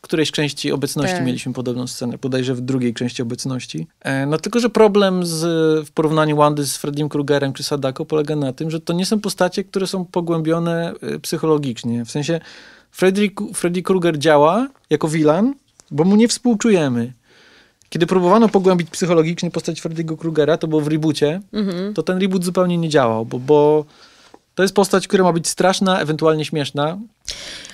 S2: którejś części obecności tak. mieliśmy podobną scenę, bodajże w drugiej części obecności. E, no tylko, że problem z, w porównaniu Wandy z Freddiem Krugerem czy Sadako polega na tym, że to nie są postacie, które są pogłębione e, psychologicznie. W sensie Freddy, Freddy Krueger działa jako vilan, bo mu nie współczujemy. Kiedy próbowano pogłębić psychologicznie postać Freddy'ego Krugera, to było w reboocie, mhm. to ten reboot zupełnie nie działał, bo, bo to jest postać, która ma być straszna, ewentualnie śmieszna.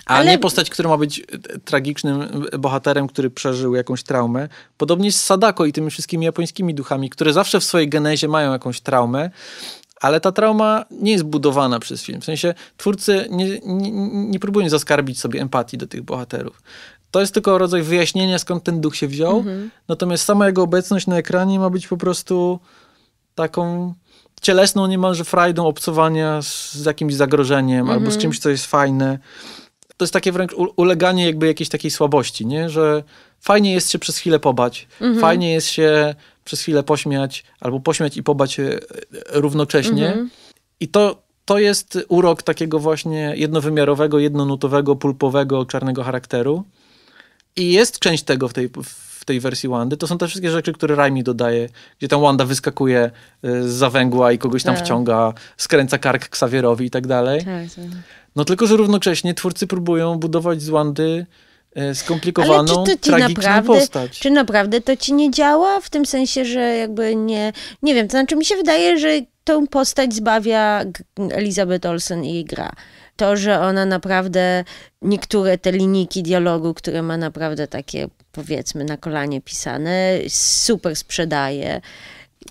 S2: A Ale... nie postać, która ma być e, tragicznym e, bohaterem, który przeżył jakąś traumę. Podobnie z Sadako i tymi wszystkimi japońskimi duchami, które zawsze w swojej genezie mają jakąś traumę, ale ta trauma nie jest budowana przez film. W sensie twórcy nie, nie, nie próbują zaskarbić sobie empatii do tych bohaterów. To jest tylko rodzaj wyjaśnienia, skąd ten duch się wziął. Mhm. Natomiast sama jego obecność na ekranie ma być po prostu taką cielesną niemalże frajdą obcowania z jakimś zagrożeniem albo z mhm. czymś, co jest fajne to jest takie wręcz uleganie jakby jakiejś takiej słabości, nie? Że fajnie jest się przez chwilę pobać, mhm. fajnie jest się przez chwilę pośmiać, albo pośmiać i pobać e, równocześnie. Mhm. I to, to jest urok takiego właśnie jednowymiarowego, jednonutowego, pulpowego, czarnego charakteru. I jest część tego w tej, w tej wersji Wandy. To są te wszystkie rzeczy, które Raimi dodaje, gdzie tam Wanda wyskakuje e, z zawęgła i kogoś tam tak. wciąga, skręca kark Xavierowi i tak dalej. Tak, tak. No tylko, że równocześnie twórcy próbują budować z Wandy e, skomplikowaną, Ale czy to naprawdę, postać. Czy
S1: naprawdę to ci nie działa? W tym sensie, że jakby nie... Nie wiem, to znaczy mi się wydaje, że tą postać zbawia Elizabeth Olsen i jej gra. To, że ona naprawdę niektóre te linijki dialogu, które ma naprawdę takie powiedzmy na kolanie pisane, super sprzedaje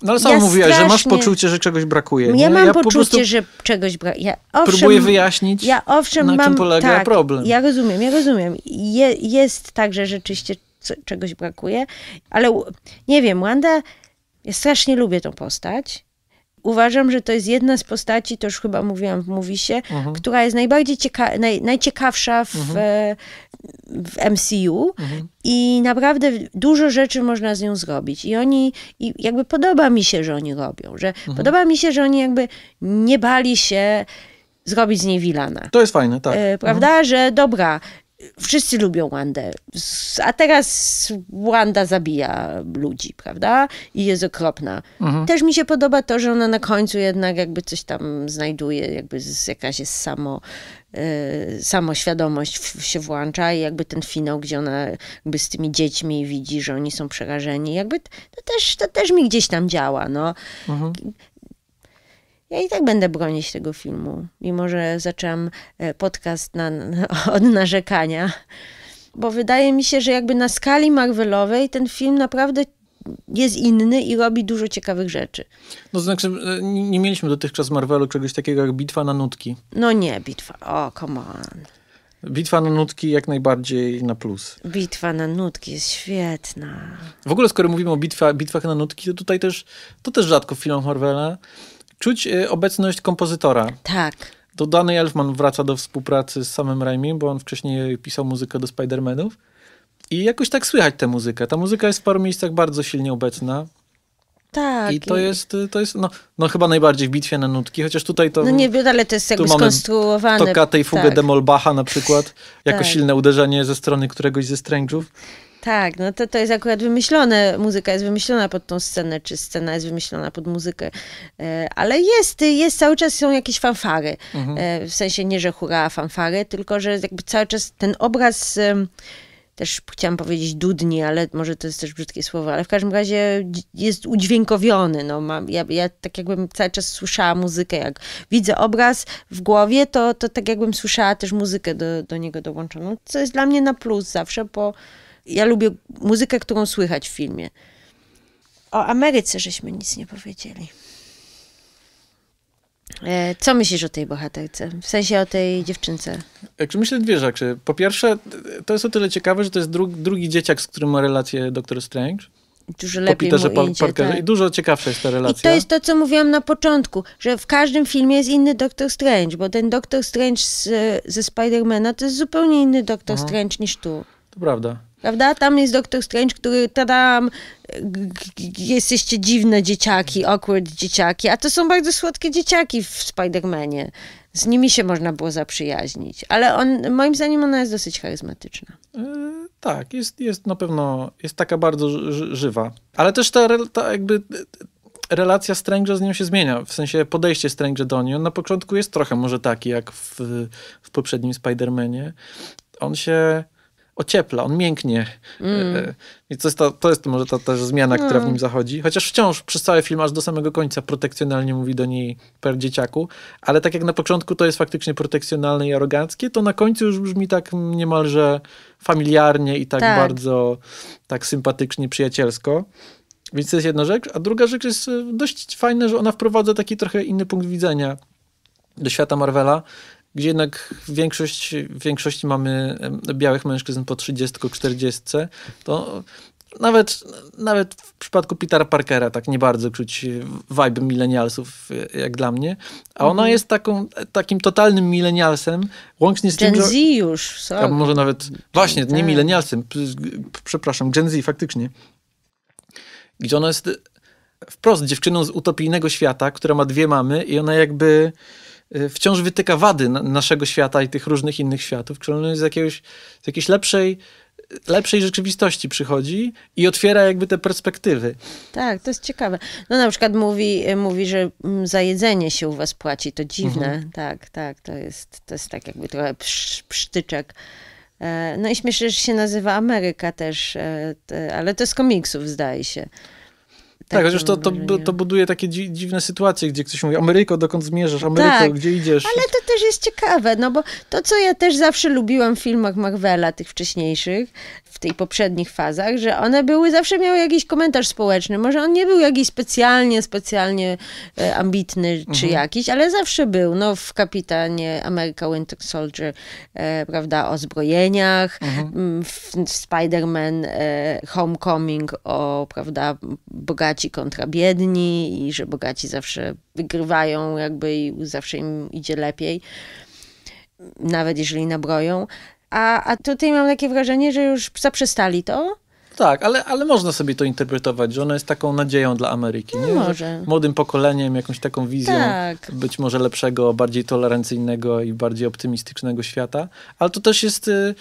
S1: no ale sama ja mówiłaś, strasznie... że masz poczucie,
S2: że czegoś brakuje. Ja nie? mam ja poczucie, po że
S1: czegoś brakuje. Ja, próbuję
S2: wyjaśnić, ja, owszem, na mam, czym polega tak, problem. Ja
S1: rozumiem, ja rozumiem. Je, jest tak, że rzeczywiście czegoś brakuje, ale nie wiem, Wanda, ja strasznie lubię tą postać uważam, że to jest jedna z postaci, to już chyba mówiłam w Movisie, mhm. która jest najbardziej cieka- naj, najciekawsza w, mhm. w MCU mhm. i naprawdę dużo rzeczy można z nią zrobić. I oni, i jakby podoba mi się, że oni robią, że mhm. podoba mi się, że oni jakby nie bali się zrobić z niej Wilana.
S2: To jest fajne, tak. E, prawda,
S1: że dobra, wszyscy lubią Wandę, a teraz Wanda zabija ludzi, prawda? I jest okropna. Mhm. Też mi się podoba to, że ona na końcu jednak jakby coś tam znajduje, jakby jakaś jest samo, y, samoświadomość w, się włącza i jakby ten finał, gdzie ona jakby z tymi dziećmi widzi, że oni są przerażeni, jakby to też, to też mi gdzieś tam działa, no. Mhm ja i tak będę bronić tego filmu, mimo że zaczęłam e, podcast na, od narzekania, bo wydaje mi się, że jakby na skali Marvelowej ten film naprawdę jest inny i robi dużo ciekawych rzeczy.
S2: No znaczy, e, nie mieliśmy dotychczas Marvelu czegoś takiego jak bitwa na nutki. No nie, bitwa, o, come on. Bitwa na nutki jak najbardziej na plus. Bitwa na nutki jest
S1: świetna.
S2: W ogóle skoro mówimy o bitwa, bitwach na nutki, to tutaj też, to też rzadko w filmach Marvela, Czuć y, obecność kompozytora. Tak. To Danny Elfman wraca do współpracy z samym Raimi, bo on wcześniej pisał muzykę do Spider-Manów. I jakoś tak słychać tę muzykę. Ta muzyka jest w paru miejscach bardzo silnie obecna. Tak. I to jest, y, to jest no, no chyba najbardziej w bitwie na nutki, chociaż tutaj to... No nie wiem, ale
S1: to jest jakby skonstruowane. Tokatę tej fugę tak.
S2: Demolbacha na przykład, jako tak. silne uderzenie ze strony któregoś ze Strange'ów.
S1: Tak, no to, to jest akurat wymyślone, muzyka jest wymyślona pod tą scenę, czy scena jest wymyślona pod muzykę, e, ale jest, jest cały czas są jakieś fanfary, mhm. E, w sensie nie, że hura fanfary, tylko, że jakby cały czas ten obraz też chciałam powiedzieć dudni, ale może to jest też brzydkie słowo, ale w każdym razie jest udźwiękowiony. No, mam, ja, ja tak jakbym cały czas słyszała muzykę. Jak widzę obraz w głowie, to, to tak jakbym słyszała też muzykę do, do niego dołączoną, co jest dla mnie na plus zawsze, bo ja lubię muzykę, którą słychać w filmie. O Ameryce żeśmy nic nie powiedzieli. E, co myślisz o tej bohaterce? W sensie o tej dziewczynce?
S2: E, myślę dwie rzeczy. Po pierwsze, to jest o tyle ciekawe, że to jest drugi, drugi dzieciak, z którym ma relację Doktor Strange. Dużo lepiej po mu idzie, Tak. I dużo ciekawsza jest ta relacja. I to jest
S1: to, co mówiłam na początku, że w każdym filmie jest inny Doktor Strange, bo ten Doktor Strange z, ze Spidermana to jest zupełnie inny Doktor Strange niż tu. To prawda. Prawda? Tam jest Doktor Strange, który tam jesteście dziwne dzieciaki, awkward dzieciaki, a to są bardzo słodkie dzieciaki w Spider-Manie. Z nimi się można było zaprzyjaźnić, ale on, moim zdaniem ona jest dosyć charyzmatyczna.
S2: E, tak, jest, jest na pewno, jest taka bardzo żywa. Ale też ta, ta jakby e, relacja Strange'a z nią się zmienia, w sensie podejście Strange'a do niej. On na początku jest trochę może taki, jak w, w poprzednim Spider-Manie. On się ociepla, on mięknie. Mm. E, e, I to jest, ta, to jest może ta też zmiana, no. która w nim zachodzi. Chociaż wciąż przez cały film aż do samego końca protekcjonalnie mówi do niej per dzieciaku, ale tak jak na początku to jest faktycznie protekcjonalne i aroganckie, to na końcu już brzmi tak niemalże familiarnie i tak, tak. bardzo tak sympatycznie, przyjacielsko. Więc to jest jedna rzecz. A druga rzecz jest e, dość fajna, że ona wprowadza taki trochę inny punkt widzenia do świata Marvela, gdzie jednak większość, większości mamy białych mężczyzn po 30-40, to nawet, nawet w przypadku Petera Parkera tak nie bardzo czuć vibe milenialsów, e, jak dla mnie. A ona mhm. jest taką, takim totalnym milenialsem, łącznie z Gen tym, Z że...
S1: już. Sorry. A może
S2: nawet, właśnie, nie milenialsem, przepraszam, Gen Z faktycznie. Gdzie ona jest wprost dziewczyną z utopijnego świata, która ma dwie mamy i ona jakby Y, wciąż wytyka wady naszego świata i tych różnych innych światów, który on no, z, jakiegoś, z jakiejś lepszej, lepszej rzeczywistości przychodzi i otwiera jakby te perspektywy.
S1: Tak, to jest ciekawe. No na przykład mówi, mówi że mm, za jedzenie się u was płaci, to dziwne. Mhm. Tak, tak, to jest, to jest tak jakby trochę psztyczek. E, no i śmiesznie, że się nazywa Ameryka też, e, ale to z komiksów zdaje się.
S2: Tak, chociaż to, to, to, buduje takie dzi dziwne sytuacje, gdzie ktoś mówi, Ameryko, dokąd zmierzasz? Ameryko, tak, gdzie idziesz? Ale
S1: to też jest ciekawe, no bo to, co ja też zawsze lubiłam w filmach Marvela, tych wcześniejszych, w tych poprzednich fazach, że one były, zawsze miały jakiś komentarz społeczny. Może on nie był jakiś specjalnie, specjalnie e, ambitny czy mhm. jakiś, ale zawsze był. No w Kapitanie America Winter Soldier, e, prawda, o zbrojeniach, mhm. w, w Spider-Man e, Homecoming o, prawda, bogaci kontra biedni i że bogaci zawsze wygrywają jakby i zawsze im idzie lepiej nawet jeżeli nabroją, a, a tutaj mam takie wrażenie, że już zaprzestali to.
S2: Tak, ale, ale można sobie to interpretować, że ona jest taką nadzieją dla Ameryki. No nie? Może. Młodym pokoleniem, jakąś taką wizją tak. być może lepszego, bardziej tolerancyjnego i bardziej optymistycznego świata. Ale to też jest y,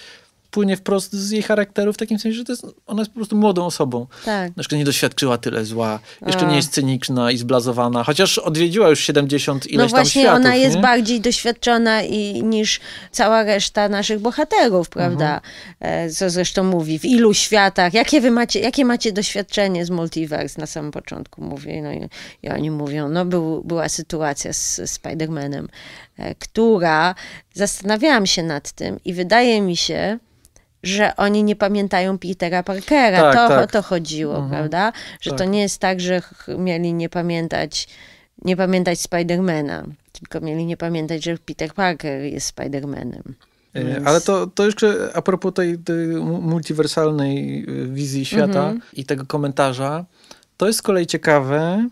S2: płynie wprost z jej charakteru, w takim sensie, że jest, ona jest po prostu młodą osobą. Tak. Jeszcze nie doświadczyła tyle zła, jeszcze A. nie jest cyniczna i zblazowana, chociaż odwiedziła już 70 ileś no tam No właśnie, ona jest nie?
S1: bardziej doświadczona i, niż cała reszta naszych bohaterów, prawda? Mhm. E, co zresztą mówi, w ilu światach, jakie wy macie, jakie macie doświadczenie z Multiverse na samym początku mówi, no i, i oni mówią, no był, była sytuacja z, z Spider-Manem, e, która, zastanawiałam się nad tym i wydaje mi się, że oni nie pamiętają Petera Parkera. Tak, to, tak. o to chodziło, mhm. prawda? Że tak. to nie jest tak, że mieli nie pamiętać, nie pamiętać Spidermana, tylko mieli nie pamiętać, że Peter Parker jest Spidermanem.
S2: E, ale to, to jeszcze a propos tej, tej multiwersalnej y, wizji świata mhm. i tego komentarza, to jest z kolei ciekawe,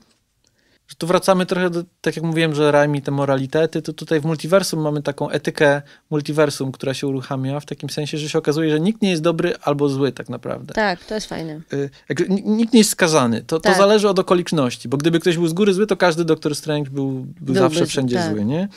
S2: tu wracamy trochę do, tak jak mówiłem, że Rami te moralitety, to tutaj w multiversum mamy taką etykę multiversum, która się uruchamia w takim sensie, że się okazuje, że nikt nie jest dobry albo zły tak naprawdę.
S1: Tak, to jest fajne.
S2: Y, nikt nie jest skazany. To, tak. to zależy od okoliczności, bo gdyby ktoś był z góry zły, to każdy doktor Strange był, był, był zawsze wszędzie tak. zły, nie?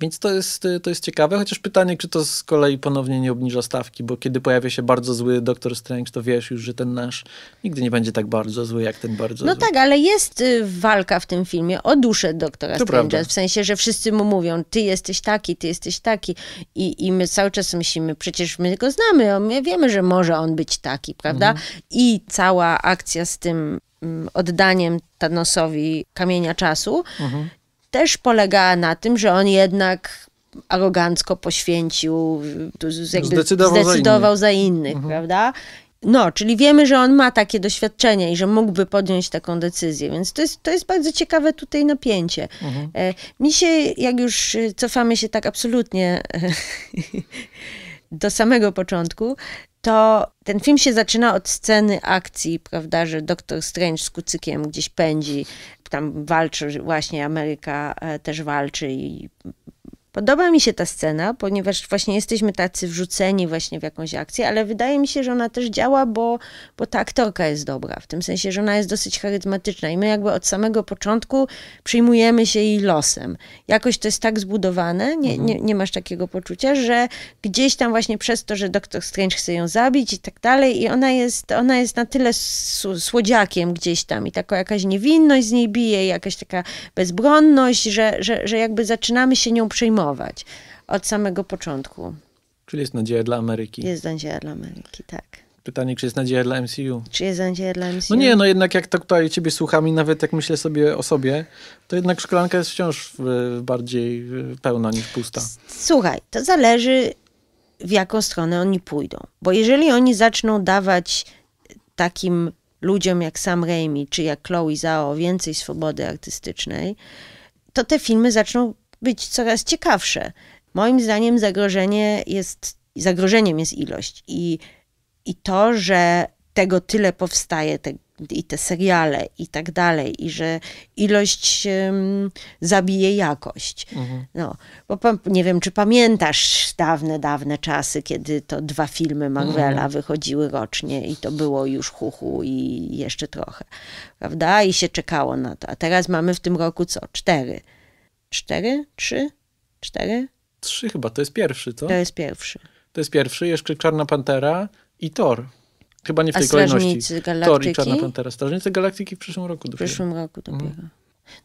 S2: Więc to jest, to jest ciekawe, chociaż pytanie, czy to z kolei ponownie nie obniża stawki, bo kiedy pojawia się bardzo zły Doktor Strange, to wiesz już, że ten nasz nigdy nie będzie tak bardzo zły, jak ten bardzo No zły.
S1: tak, ale jest y, walka w tym filmie o duszę Doktora Strange, Strange'a, w sensie, że wszyscy mu mówią, ty jesteś taki, ty jesteś taki i, i my cały czas myślimy, przecież my go znamy, my wiemy, że może on być taki, prawda? Mhm. I cała akcja z tym mm, oddaniem Thanosowi kamienia czasu mhm też polegała na tym, że on jednak arogancko poświęcił, zdecydował, zdecydował, za, innych, za innych mhm. prawda? No, czyli wiemy, że on ma takie doświadczenia i że mógłby podjąć taką decyzję, więc to jest, to jest bardzo ciekawe tutaj napięcie. Mhm. E, mi się, jak już e, cofamy się tak absolutnie e, do samego początku, to ten film się zaczyna od sceny akcji, prawda, że doktor Strange z kucykiem gdzieś pędzi, tam walczy, właśnie Ameryka e, też walczy i Podoba mi się ta scena, ponieważ właśnie jesteśmy tacy wrzuceni właśnie w jakąś akcję, ale wydaje mi się, że ona też działa, bo, bo ta aktorka jest dobra, w tym sensie, że ona jest dosyć charyzmatyczna i my jakby od samego początku przyjmujemy się jej losem. Jakoś to jest tak zbudowane, nie, mhm. nie, nie masz takiego poczucia, że gdzieś tam właśnie przez to, że doktor Strange chce ją zabić i tak dalej i ona jest, ona jest na tyle słodziakiem gdzieś tam i taka jakaś niewinność z niej bije, jakaś taka bezbronność, że, że, że jakby zaczynamy się nią przejmować od samego początku.
S2: Czyli jest nadzieja dla Ameryki. Jest
S1: nadzieja dla Ameryki, tak.
S2: Pytanie, czy jest nadzieja dla MCU?
S1: Czy jest nadzieja dla MCU? No nie,
S2: no jednak jak to tak tutaj ciebie słucham i nawet jak myślę sobie o sobie, to jednak szklanka jest wciąż bardziej pełna niż pusta.
S1: Słuchaj, to zależy w jaką stronę oni pójdą. Bo jeżeli oni zaczną dawać takim ludziom jak Sam Raimi czy jak Chloe Zhao więcej swobody artystycznej, to te filmy zaczną być coraz ciekawsze. Moim zdaniem zagrożenie jest, zagrożeniem jest ilość i, i to, że tego tyle powstaje, te, i te seriale i tak dalej, i że ilość um, zabije jakość. Mhm. No, bo nie wiem, czy pamiętasz dawne, dawne czasy, kiedy to dwa filmy Marvela mhm. wychodziły rocznie i to było już chuchu i jeszcze trochę, prawda? I się czekało na to. A teraz mamy w tym roku co? Cztery cztery trzy cztery
S2: trzy chyba, to jest pierwszy, to? To jest pierwszy. To jest pierwszy, jeszcze Czarna Pantera i Thor. Chyba nie w tej A kolejności. Galaktyki? Thor i Czarna Pantera. Strażnicy Galaktyki w przyszłym roku dopiero. W przyszłym roku mhm. dopiero. Mm.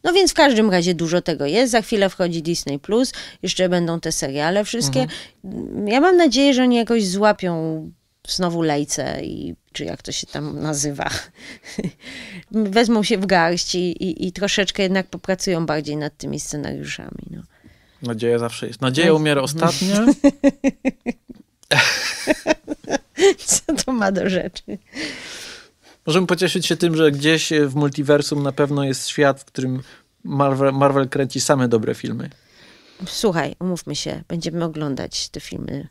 S1: No więc w każdym razie dużo tego jest. Za chwilę wchodzi Disney Plus, jeszcze będą te seriale wszystkie. Mhm. Ja mam nadzieję, że oni jakoś złapią znowu lejce i czy jak to się tam nazywa, wezmą się w garść i, i, i, troszeczkę jednak popracują bardziej nad tymi scenariuszami. No.
S2: Nadzieja zawsze jest. Nadzieja umiera ostatnia.
S1: Co to ma do rzeczy?
S2: Możemy pocieszyć się tym, że gdzieś w multiversum na pewno jest świat, w którym Marvel, Marvel kręci same dobre filmy.
S1: Słuchaj, umówmy się, będziemy oglądać te filmy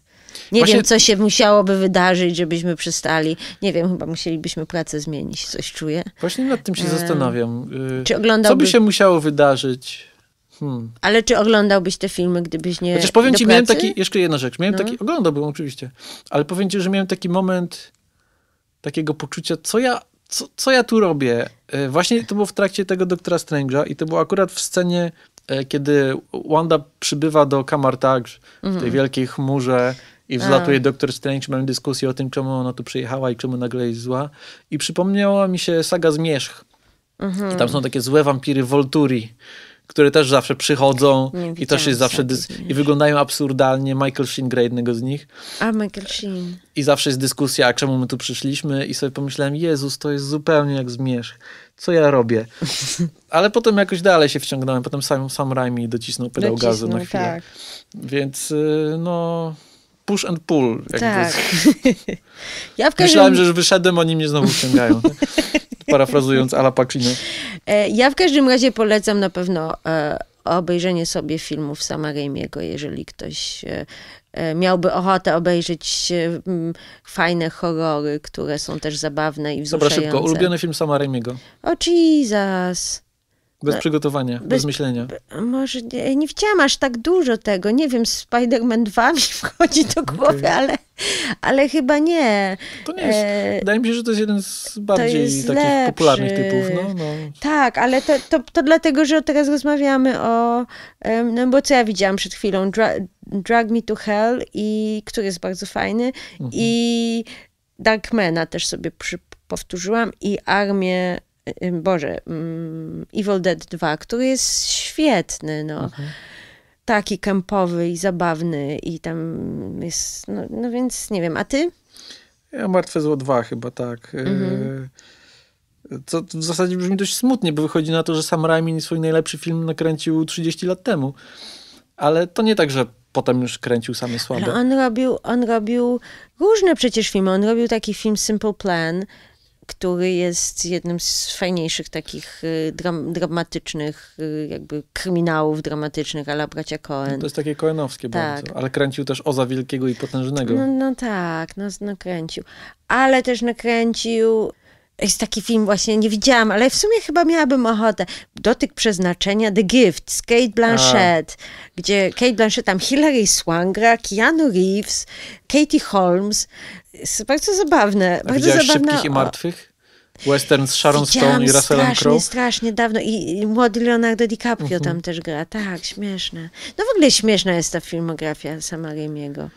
S1: nie Właśnie... wiem, co się musiałoby wydarzyć, żebyśmy przestali. Nie wiem, chyba musielibyśmy pracę
S2: zmienić, coś czuję. Właśnie nad tym się zastanawiam. Y, czy oglądałby... Co by się musiało wydarzyć? Hmm.
S1: Ale czy oglądałbyś te filmy, gdybyś nie. Chociaż powiem ci, pracy? miałem taki.
S2: Jeszcze jedna rzecz. Miałem no. taki. Oglądałbym oczywiście, ale powiem ci, że miałem taki moment takiego poczucia, co ja, co, co ja tu robię. E, właśnie to było w trakcie tego doktora Strange'a i to było akurat w scenie e, kiedy Wanda przybywa do Kamartag w tej mhm. wielkiej chmurze i wzlatuje doktor Strange, mamy dyskusję o tym, czemu ona tu przyjechała i czemu nagle jest zła. I przypomniała mi się saga Zmierzch. Mhm. I tam mhm. są takie złe wampiry Volturi, które też zawsze przychodzą i też jest zawsze i wyglądają absurdalnie. Michael Sheen gra jednego z nich.
S1: A, Michael Sheen.
S2: I zawsze jest dyskusja, a czemu my tu przyszliśmy i sobie pomyślałem, Jezus, to jest zupełnie jak Zmierzch co ja robię. Ale potem jakoś dalej się wciągnąłem. Potem sam, sam Raimi docisnął pedał docisnął, gazu na chwilę. Tak. Więc y, no, push and pull. Tak.
S1: ja każdym... Myślałem, że już
S2: wyszedłem, oni mnie znowu wciągają. Parafrazując Ala Pacino.
S1: E, ja w każdym razie polecam na pewno e, obejrzenie sobie filmów sama Raimiego, jeżeli ktoś e, miałby ochotę obejrzeć fajne horrory, które są też zabawne i wzruszające. Dobra, szybko. Ulubiony
S2: film sama Raimiego?
S1: O Jesus!
S2: Bez przygotowania, bez, bez myślenia.
S1: może nie, nie aż tak dużo tego. Nie wiem, Spider-Man 2 mi wchodzi do głowy, okay. ale, ale chyba nie. To nie jest. E,
S2: wydaje mi się, że to jest jeden z bardziej takich lepszy. popularnych typów. No, no.
S1: Tak, ale to, to, to dlatego, że teraz rozmawiamy o. No bo co ja widziałam przed chwilą? Dra, Drag Me to Hell, i, który jest bardzo fajny, mhm. i Darkmana też sobie przy, powtórzyłam, i Armię Boże, Evil Dead 2, który jest świetny, no. Mhm. Taki kempowy i zabawny i tam jest,
S2: no, no, więc nie wiem, a ty? Ja Martwe Zło 2 chyba, tak. Y, mhm. Co w zasadzie brzmi dość smutnie, bo wychodzi na to, że Sam Raimi swój najlepszy film nakręcił 30 lat temu. Ale to nie tak, że potem już kręcił same słabe. Ale
S1: on robił, on robił różne przecież filmy. On robił taki film Simple Plan, który jest jednym z fajniejszych takich y, dram, dramatycznych, y, jakby
S2: kryminałów dramatycznych, ale bracia Coen. No to jest takie koenowskie tak. bardzo, ale kręcił też Oza Wielkiego i Potężnego. No,
S1: no tak, no, no kręcił. Ale też nakręcił jest taki film właśnie, nie widziałam, ale w sumie chyba miałabym ochotę. Dotyk przeznaczenia, The Gift z Kate Blanchett, A. gdzie Kate Blanchett, tam Hilary Swangra, Keanu Reeves, Katie Holmes. Jest bardzo zabawne. bardzo zabawne. Szybkich i Martwych?
S2: Western z Sharon Widziałam Stone i Russellem Crowe?
S1: strasznie dawno i, i młody Leonardo DiCaprio mhm. tam też gra. Tak, śmieszne. No w ogóle śmieszna jest ta filmografia sama Remiego.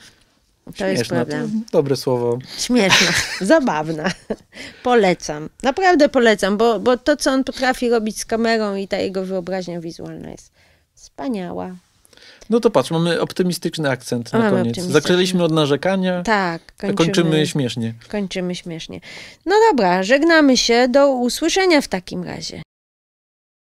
S1: To Śmieszna, jest prawda.
S2: dobre słowo.
S1: Śmieszna, zabawna. Polecam. Naprawdę polecam, bo, bo to, co on potrafi robić z kamerą i ta jego wyobraźnia wizualna jest wspaniała.
S2: No to patrz, mamy optymistyczny akcent mamy na koniec. Zaczęliśmy od narzekania.
S1: Tak, kończymy, kończymy śmiesznie. Kończymy śmiesznie. No dobra, żegnamy się. Do usłyszenia w takim razie.